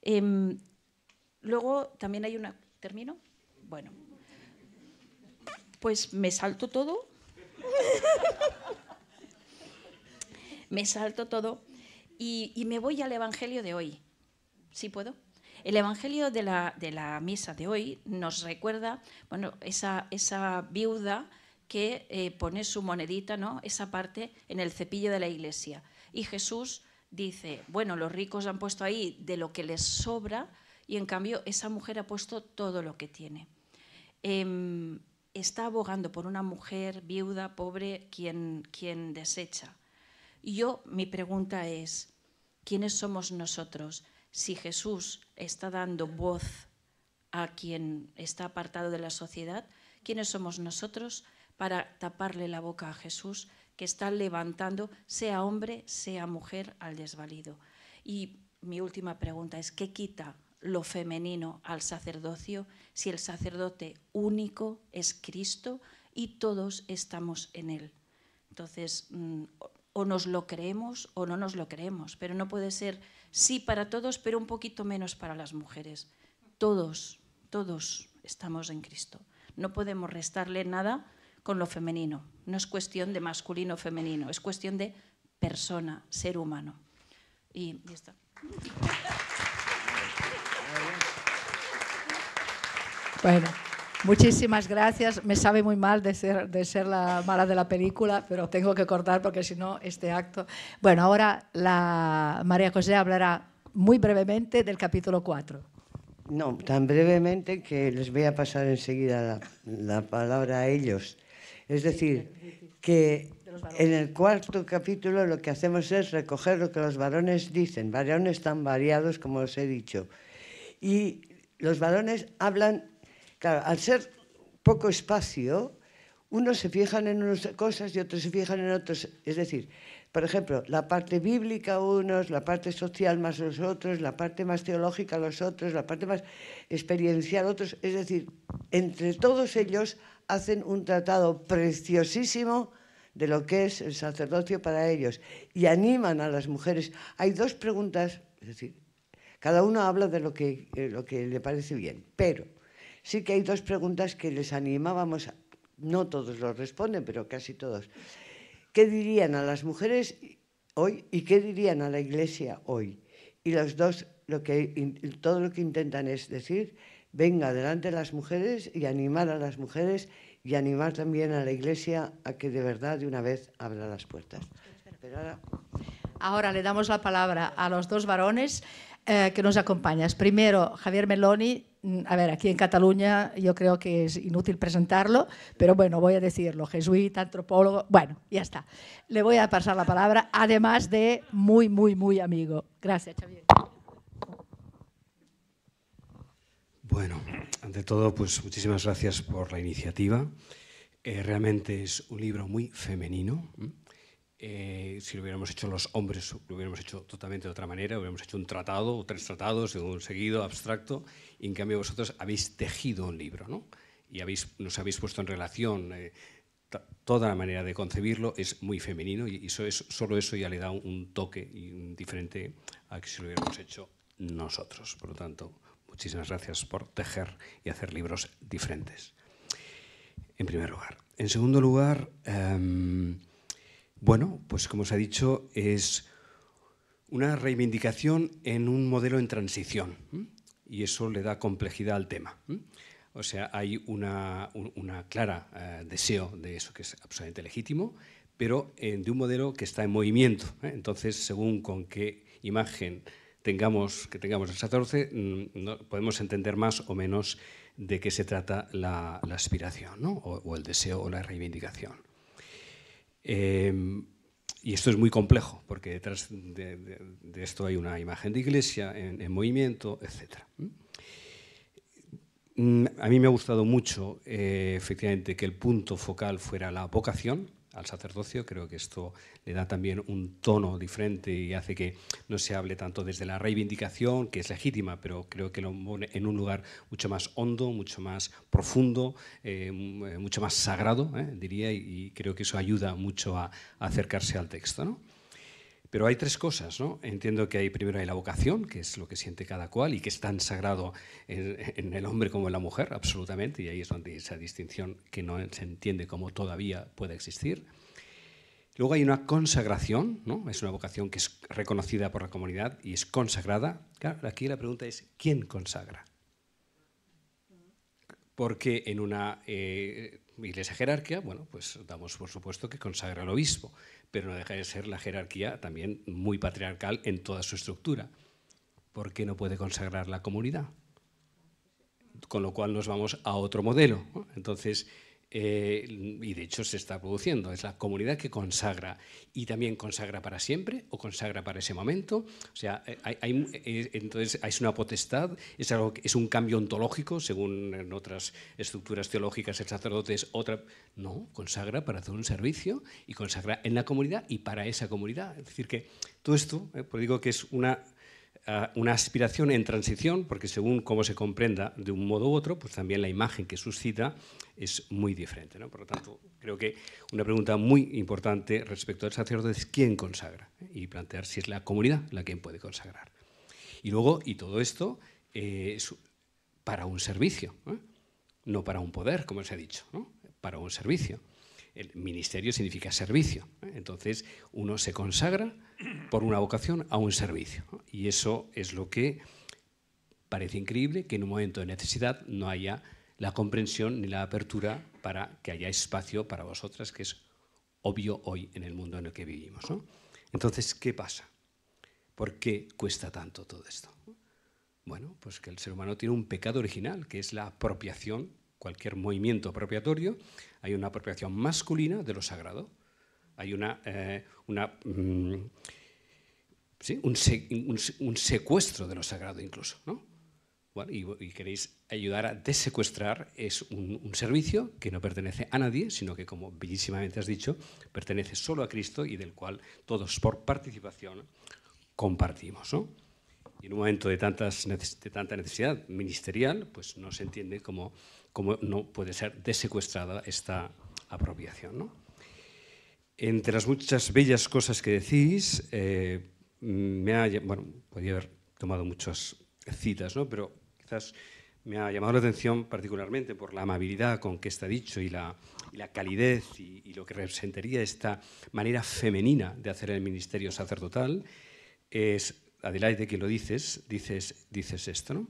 Em, luego también hay una... ¿Termino? Bueno. Pues me salto todo. me salto todo y, me voy al Evangelio de hoy. ¿Sí puedo? El Evangelio de la, misa de hoy nos recuerda, bueno, esa, viuda que eh, pone su monedita, ¿no? Esa parte en el cepillo de la iglesia. Y Jesús dice, bueno, los ricos han puesto ahí de lo que les sobra y en cambio esa mujer ha puesto todo lo que tiene. Em, está abogando por una mujer viuda, pobre, quien, quien desecha. Y yo, mi pregunta es, ¿quiénes somos nosotros? Si Jesús está dando voz a quien está apartado de la sociedad, ¿quiénes somos nosotros para taparle la boca a Jesús que está levantando, sea hombre, sea mujer, al desvalido? Y mi última pregunta es, ¿qué quita lo femenino al sacerdocio si el sacerdote único es Cristo y todos estamos en Él? Entonces, mm, o nos lo creemos o no nos lo creemos, pero no puede ser sí para todos, pero un poquito menos para las mujeres. Todos, todos estamos en Cristo. No podemos restarle nada con lo femenino. No es cuestión de masculino o femenino, es cuestión de persona, ser humano. Y está. Bueno. Muchísimas gracias. Me sabe muy mal de ser, de ser la mala de la película, pero tengo que cortar porque si no, este acto. Bueno, ahora la María José hablará muy brevemente del capítulo 4. No, tan brevemente que les voy a pasar enseguida la, la palabra a ellos. Es decir, que en el cuarto capítulo lo que hacemos es recoger lo que los varones dicen, varones tan variados como os he dicho. Y los varones hablan al ser poco espacio, unos se fijan en unas cosas y otros se fijan en otras. Es decir, por ejemplo, la parte bíblica unos, la parte social más los otros, la parte más teológica los otros, la parte más experiencial otros. Es decir, entre todos ellos hacen un tratado preciosísimo de lo que es el sacerdocio para ellos y animan a las mujeres. Hay dos preguntas, es decir, cada uno habla de lo que, eh, lo que le parece bien, pero sí que hay dos preguntas que les animábamos, no todos los responden, pero casi todos. ¿Qué dirían a las mujeres hoy y qué dirían a la iglesia hoy? Y los dos, lo que, todo lo que intentan es decir, venga adelante las mujeres y animar a las mujeres y animar también a la iglesia a que de verdad de una vez abra las puertas. ahora... le damos la palabra a los dos varones eh, que nos acompañan. Primero, Javier Meloni, Mm, a ver, aquí en Cataluña yo creo que es inútil presentarlo, pero bueno, voy a decirlo, jesuita, antropólogo, bueno, ya está. Le voy a pasar la palabra, además de muy, muy, muy amigo. Gracias, Xavier. Bueno, ante todo, pues muchísimas gracias por la iniciativa. Eh, realmente es un libro muy femenino. Eh, si lo hubiéramos hecho los hombres, lo hubiéramos hecho totalmente de otra manera, hubiéramos hecho un tratado, o tres tratados, de un seguido, abstracto, en cambio vosotros habéis tejido un libro, ¿no? Y habéis, nos habéis puesto en relación. Eh, toda la manera de concebirlo es muy femenino y solo eso ya le da un, toque diferente a que si lo hubiéramos hecho nosotros. Por lo tanto, muchísimas gracias por tejer y hacer libros diferentes. En primer lugar. En segundo lugar, em, bueno, pues como os ha dicho, es una reivindicación en un modelo en transición y eso le da complejidad al tema. O sea, hay una, una clara eh, deseo de eso que es absolutamente legítimo, pero eh, de un modelo que está en movimiento. ¿eh? Entonces, según con qué imagen tengamos, que tengamos el 14, mm, no, podemos entender más o menos de qué se trata la, aspiración, o, o, el deseo o la reivindicación. Em, y esto es muy complejo, porque detrás de, esto hay una imagen de iglesia en, movimiento, etc. Mm, a mí me ha gustado mucho, eh, efectivamente, que el punto focal fuera la vocación, al sacerdocio. Creo que esto le da también un tono diferente y hace que no se hable tanto desde la reivindicación, que es legítima, pero creo que lo pone en un lugar mucho más hondo, mucho más profundo, eh, mucho más sagrado, eh, diría, y, creo que eso ayuda mucho a, a acercarse al texto. ¿no? Pero hay tres cosas, ¿no? Entiendo que hay primero hay la vocación, que es lo que siente cada cual y que es tan sagrado en, el hombre como en la mujer, absolutamente, y ahí es donde esa distinción que no se entiende como todavía puede existir. Luego hay una consagración, ¿no? Es una vocación que es reconocida por la comunidad y es consagrada. Claro, aquí la pregunta es, ¿quién consagra? Porque en una... Eh, iglesia jerárquica, bueno, pues damos por supuesto que consagra el obispo, pero no deja de ser la jerarquía también muy patriarcal en toda su estructura. ¿Por qué no puede consagrar la comunidad? Con lo cual nos vamos a otro modelo. Entonces, eh, y de hecho se está produciendo, es la comunidad que consagra y también consagra para siempre o consagra para ese momento. O sea, eh, hay, eh, entonces es una potestad, es, algo, es un cambio ontológico, según en otras estructuras teológicas el sacerdote es otra... No, consagra para hacer un servicio y consagra en la comunidad y para esa comunidad. Es decir, que todo esto, digo que es una una aspiración en transición, porque según cómo se comprenda de un modo u otro, pues también la imagen que suscita es muy diferente. ¿no? Por lo tanto, creo que una pregunta muy importante respecto al sacerdote es quién consagra y plantear si es la comunidad la quien puede consagrar. Y luego, y todo esto eh, es para un servicio, ¿eh? no para un poder, como se ha dicho, ¿no? para un servicio. El ministerio significa servicio. ¿eh? Entonces, uno se consagra por una vocación a un servicio. Y eso es lo que parece increíble, que en un momento de necesidad no haya la comprensión ni la apertura para que haya espacio para vosotras, que es obvio hoy en el mundo en el que vivimos. Entonces, ¿qué pasa? ¿Por qué cuesta tanto todo esto? Bueno, pues que el ser humano tiene un pecado original, que es la apropiación cualquier movimiento apropiatorio, hay una apropiación masculina de lo sagrado. Hay una, eh, mm, un, secuestro de lo sagrado incluso. ¿no? y, queréis ayudar a desecuestrar, es un, servicio que no pertenece a nadie, sino que, como bellísimamente has dicho, pertenece solo a Cristo y del cual todos por participación compartimos. ¿no? Y en un momento de, tantas, tanta necesidad ministerial, pues no se entiende cómo, no puede ser desecuestrada esta apropiación. Entre las muchas bellas cosas que decís, eh, me ha, bueno, podía haber tomado muchas citas, ¿no? pero quizás me ha llamado la atención particularmente por la amabilidad con que está dicho y la, calidez y, y, lo que representaría esta manera femenina de hacer el ministerio sacerdotal. Es Adelaide, que lo dices, dices, dices esto, ¿no?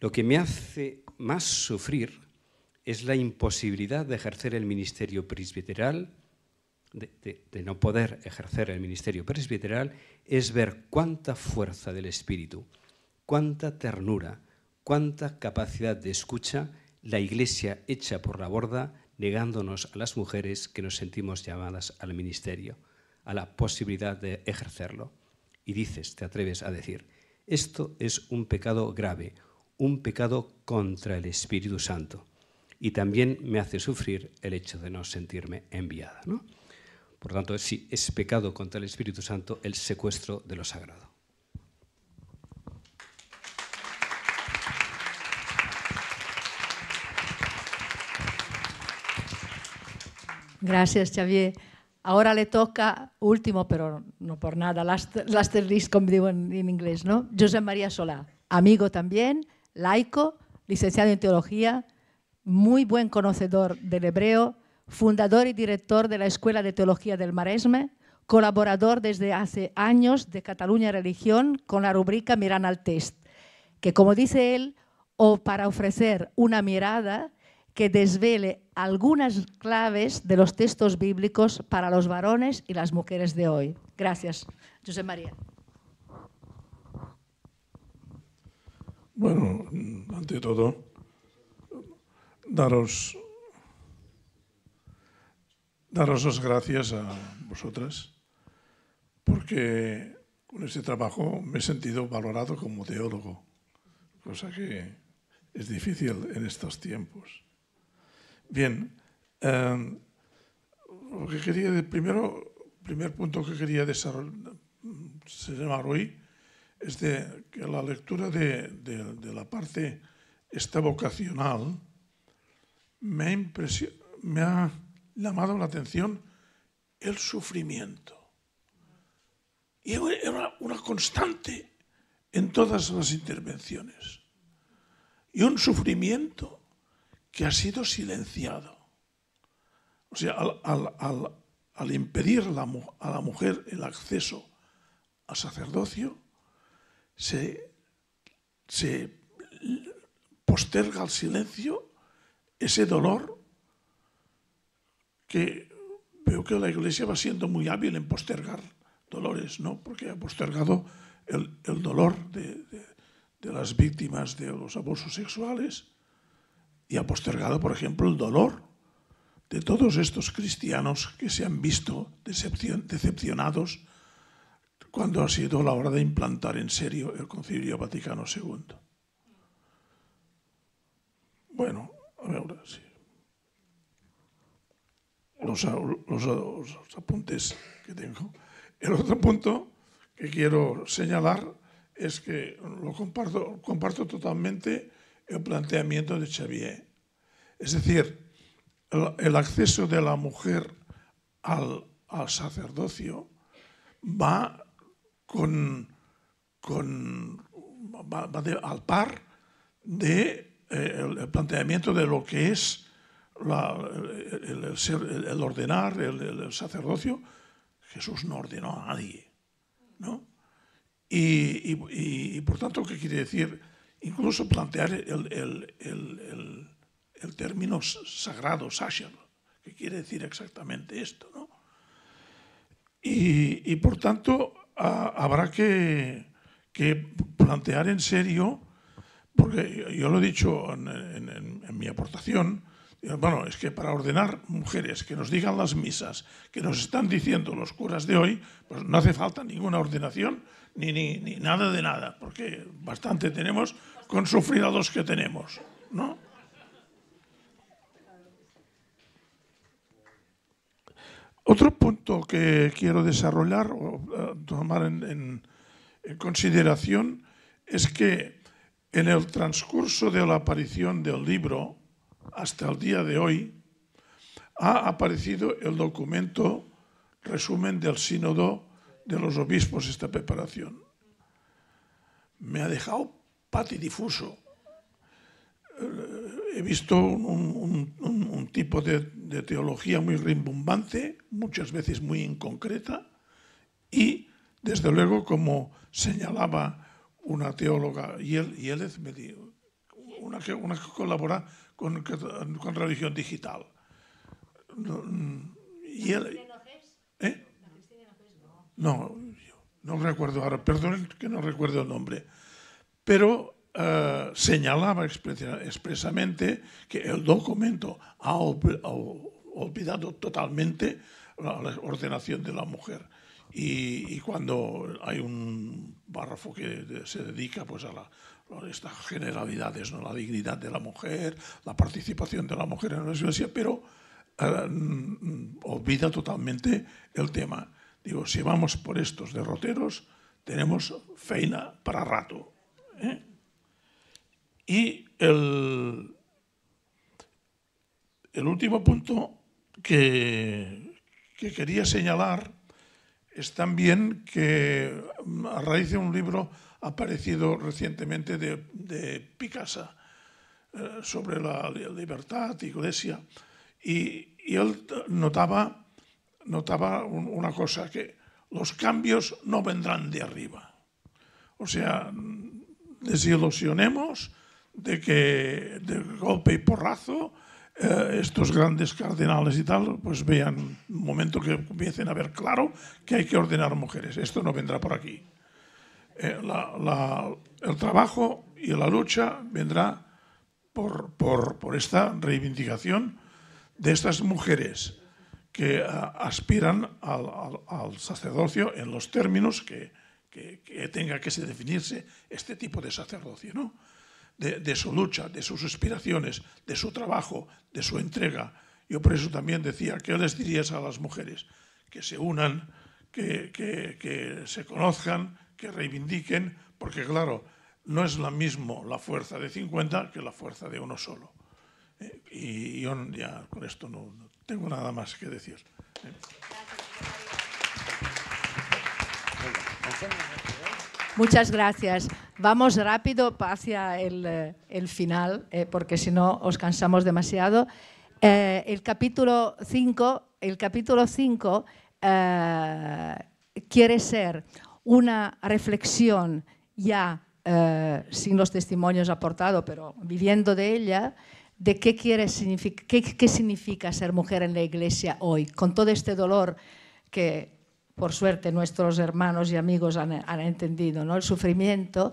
Lo que me hace más sufrir es la imposibilidad de ejercer el ministerio presbiteral, de, de no poder ejercer el ministerio presbiteral, es ver cuánta fuerza del espíritu, cuánta ternura, cuánta capacidad de escucha la iglesia echa por la borda negándonos a las mujeres que nos sentimos llamadas al ministerio, a la posibilidad de ejercerlo y dices, te atreves a decir, esto es un pecado grave, un pecado contra el Espíritu Santo. Y también me hace sufrir el hecho de no sentirme enviada. ¿no? Por tanto, si es pecado contra el Espíritu Santo el secuestro de lo sagrado. Gracias, Xavier. Ahora le toca, último, pero no por nada, last, last list, como digo en, inglés, ¿no? José María Solá, amigo también, laico, licenciado en teología, muy buen conocedor del hebreo, fundador y director de la Escuela de Teología del Maresme, colaborador desde hace años de Cataluña Religión con la rubrica Miran al Test, que como dice él, o para ofrecer una mirada que desvele algunas claves de los textos bíblicos para los varones y las mujeres de hoy. Gracias, José María. Bueno, ante todo, daros, daros las gracias a vosotras, porque con este trabajo me he sentido valorado como teólogo, cosa que es difícil en estos tiempos. Bien, eh, lo que quería, primero, primer punto que quería desarrollar, se llama hoy, es de, que la lectura de, de, la parte esta vocacional me ha, me ha llamado la atención el sufrimiento. Y era una constante en todas las intervenciones. Y un sufrimiento que ha sido silenciado. O sea, al, impedir a la mujer el acceso al sacerdocio, se, posterga al silencio ese dolor que veo que la Iglesia va siendo muy hábil en postergar dolores, ¿no? Porque ha postergado el, dolor de, las víctimas de los abusos sexuales y ha postergado, por ejemplo, el dolor de todos estos cristianos que se han visto decepcionados cuando ha sido la hora de implantar en serio el Concilio Vaticano II. Bueno, a ver, Sí. Los, apuntes que tengo. El otro punto que quiero señalar es que lo comparto, comparto totalmente el planteamiento de Xavier. Es decir, el, acceso de la mujer al, sacerdocio va con, con al par de eh, el, planteamiento de lo que es el, ordenar, el, sacerdocio. Jesús no ordenó a nadie, Y, y por tanto, ¿qué quiere decir? incluso plantear el, el, el, el término sagrado, Sasher, que quiere decir exactamente esto. Y, por tanto, habrá que, plantear en serio, porque yo lo he dicho en, en mi aportación, eh, bueno, es que para ordenar mujeres que nos digan las misas que nos están diciendo los curas de hoy, pues no hace falta ninguna ordenación ni, ni, nada de nada, porque bastante tenemos con sufrir a los que tenemos, ¿no? Otro punto que quiero desarrollar o eh, tomar en, consideración es que en el transcurso de la aparición del libro hasta el día de hoy ha aparecido el documento resumen del sínodo de los obispos esta preparación. Me ha dejado patidifuso. Eh, he visto un, tipo de, teología muy rimbombante, muchas veces muy inconcreta, y desde luego, como señalaba una teóloga, Yelez, me una que, una que colabora con, con religión digital. Mm, no, no recuerdo ahora, perdón que no recuerdo el nombre, pero eh, señalaba expresamente que el documento ha, olvidado totalmente la, ordenación de la mujer. Y, cuando hay un párrafo que se dedica pues a, estas generalidades, ¿no? la dignidad de la mujer, la participación de la mujer en la iglesia, pero eh, mm, mm, olvida totalmente el tema. Digo, si vamos por estos derroteros, tenemos feina para rato. ¿eh? Y el, el último punto que, quería señalar es también que a raíz de un libro aparecido recientemente de, Picasa Picasso eh, sobre la libertad, iglesia, y él notaba notaba una cosa, que los cambios no vendrán de arriba. O sea, desilusionemos de que de golpe y porrazo eh, estos grandes cardenales y tal, pues vean, un momento que comiencen a ver claro que hay que ordenar mujeres. Esto no vendrá por aquí. Eh, el trabajo y la lucha vendrá por, por esta reivindicación de estas mujeres que eh, aspiran al, sacerdocio en los términos que, que, que, tenga que definirse este tipo de sacerdocio, ¿no? De, su lucha, de sus aspiraciones, de su trabajo, de su entrega. Yo por eso también decía, ¿qué les dirías a las mujeres? Que se unan, que, que se conozcan, que reivindiquen, porque claro, no es la misma la fuerza de 50 que la fuerza de uno solo. Eh, y yo ya con esto no tengo nada más que decir. Muchas gracias. Vamos rápido hacia el, eh, final, eh, porque si no os cansamos demasiado. Eh, el capítulo 5, el capítulo quiere ser una reflexión ya sin los testimonios aportados, pero viviendo de ella, de qué, quiere significa, qué, significa ser mujer en la iglesia hoy, con todo este dolor que por suerte nuestros hermanos y amigos han, entendido, ¿no? el sufrimiento,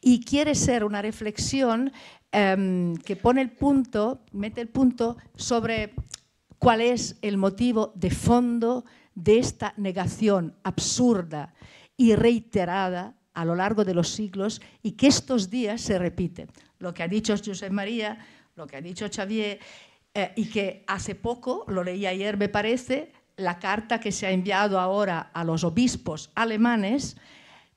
y quiere ser una reflexión em, que pone el punto, mete el punto sobre cuál es el motivo de fondo de esta negación absurda y reiterada a lo largo de los siglos y que estos días se repite. Lo que ha dicho José María lo que ha dicho Xavier, eh, y que hace poco, lo leí ayer me parece, la carta que se ha enviado ahora a los obispos alemanes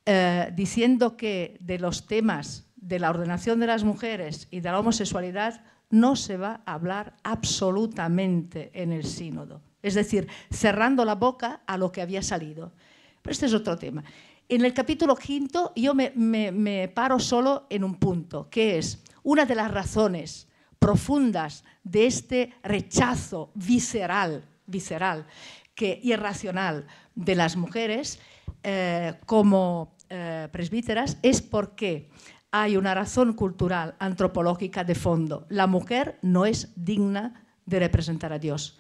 eh, diciendo que de los temas de la ordenación de las mujeres y de la homosexualidad no se va a hablar absolutamente en el sínodo. Es decir, cerrando la boca a lo que había salido. Pero este es otro tema. En el capítulo quinto yo me, me paro solo en un punto, que es una de las razones profundas de este rechazo visceral, visceral que, irracional de las mujeres eh, como eh, presbíteras es porque hay una razón cultural antropológica de fondo. La mujer no es digna de representar a Dios.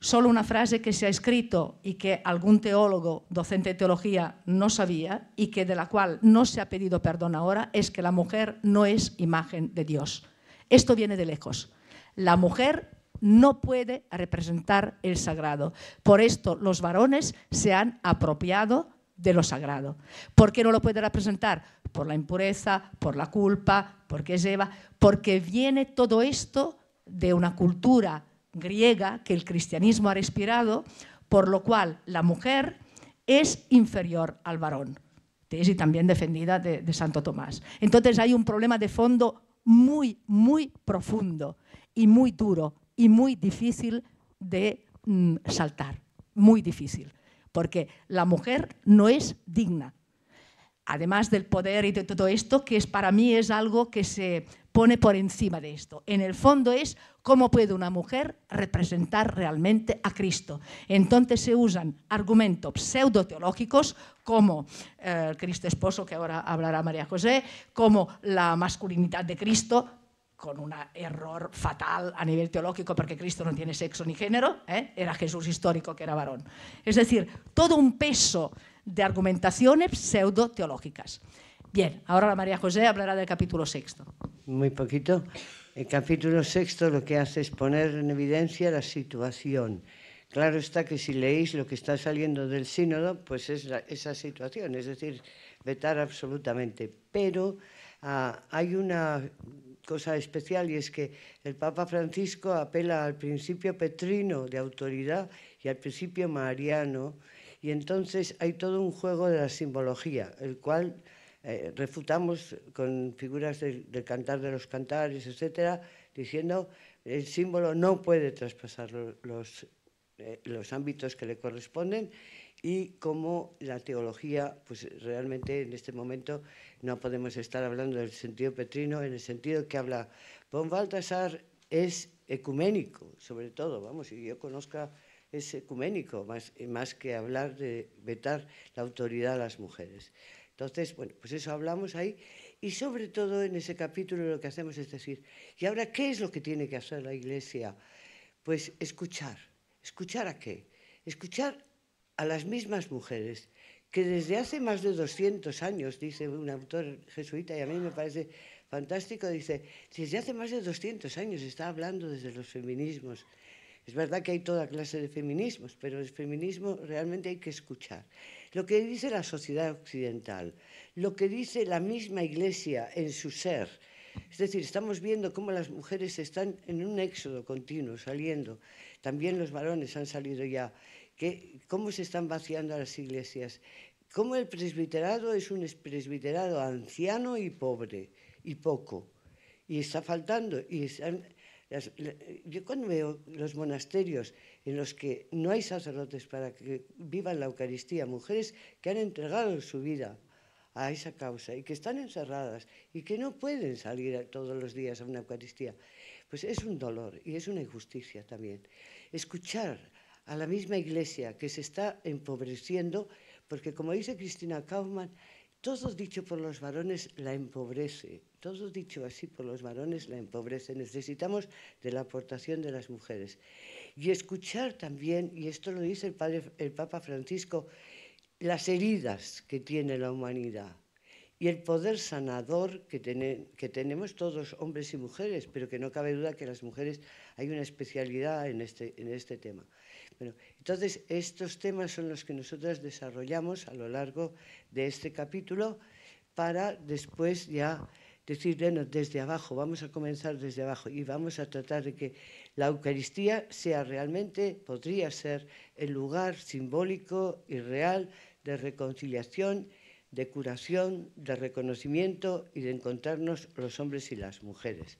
Solo una frase que se ha escrito y que algún teólogo, docente de teología, no sabía y que de la cual no se ha pedido perdón ahora es que la mujer no es imagen de Dios. Esto viene de lejos. La mujer no puede representar el sagrado. Por esto los varones se han apropiado de lo sagrado. ¿Por qué no lo puede representar? Por la impureza, por la culpa, porque es Eva, porque viene todo esto de una cultura griega que el cristianismo ha respirado, por lo cual la mujer es inferior al varón, tesis también defendida de, de Santo Tomás. Entonces hay un problema de fondo muy, muy profundo y muy duro y muy difícil de mm, saltar, muy difícil, porque la mujer no es digna además del poder y de todo esto, que para mí es algo que se pone por encima de esto. En el fondo es cómo puede una mujer representar realmente a Cristo. Entonces se usan argumentos pseudo-teológicos como eh, el Cristo esposo, que ahora hablará María José, como la masculinidad de Cristo, con un error fatal a nivel teológico porque Cristo no tiene sexo ni género, ¿eh? era Jesús histórico que era varón. Es decir, todo un peso de argumentaciones pseudo-teológicas. Bien, ahora la María José hablará del capítulo sexto. Muy poquito. El capítulo sexto lo que hace es poner en evidencia la situación. Claro está que si leéis lo que está saliendo del sínodo, pues es esa situación, es decir, vetar absolutamente. Pero ah, hay una cosa especial y es que el Papa Francisco apela al principio petrino de autoridad y al principio mariano y entonces hay todo un juego de la simbología, el cual eh, refutamos con figuras del, cantar de los cantares, etcétera, diciendo el símbolo no puede traspasar los, eh, los ámbitos que le corresponden y como la teología, pues realmente en este momento no podemos estar hablando del sentido petrino, en el sentido que habla von Baltasar es ecuménico, sobre todo, vamos, y yo conozca es ecuménico, más, más que hablar de vetar la autoridad a las mujeres. Entonces, bueno, pues eso hablamos ahí y sobre todo en ese capítulo lo que hacemos es decir, ¿y ahora qué es lo que tiene que hacer la Iglesia? Pues escuchar. ¿Escuchar a qué? Escuchar a las mismas mujeres que desde hace más de 200 años, dice un autor jesuita y a mí me parece fantástico, dice, desde hace más de 200 años está hablando desde los feminismos es verdad que hay toda clase de feminismos, pero el feminismo realmente hay que escuchar. Lo que dice la sociedad occidental, lo que dice la misma Iglesia en su ser. Es decir, estamos viendo cómo las mujeres están en un éxodo continuo, saliendo. También los varones han salido ya. cómo se están vaciando las iglesias. Cómo el presbiterado es un presbiterado anciano y pobre y poco. Y está faltando. Y están, yo cuando veo los monasterios en los que no hay sacerdotes para que vivan la Eucaristía, mujeres que han entregado su vida a esa causa y que están encerradas y que no pueden salir todos los días a una Eucaristía, pues es un dolor y es una injusticia también. Escuchar a la misma iglesia que se está empobreciendo, porque como dice Cristina Kaufmann, todo dicho por los varones la empobrece, todo dicho así por los varones la empobrece. Necesitamos de la aportación de las mujeres. Y escuchar también, y esto lo dice el, Papa Francisco, las heridas que tiene la humanidad y el poder sanador que, tenemos todos, hombres y mujeres, pero que no cabe duda que las mujeres hay una especialidad en este, en este tema. Entonces, estos temas son los que nosotros desarrollamos a lo largo de este capítulo para después ya decir, bueno, desde abajo, vamos a comenzar desde abajo y vamos a tratar de que la Eucaristía sea realmente, podría ser el lugar simbólico y real de reconciliación, de curación, de reconocimiento y de encontrarnos los hombres y las mujeres.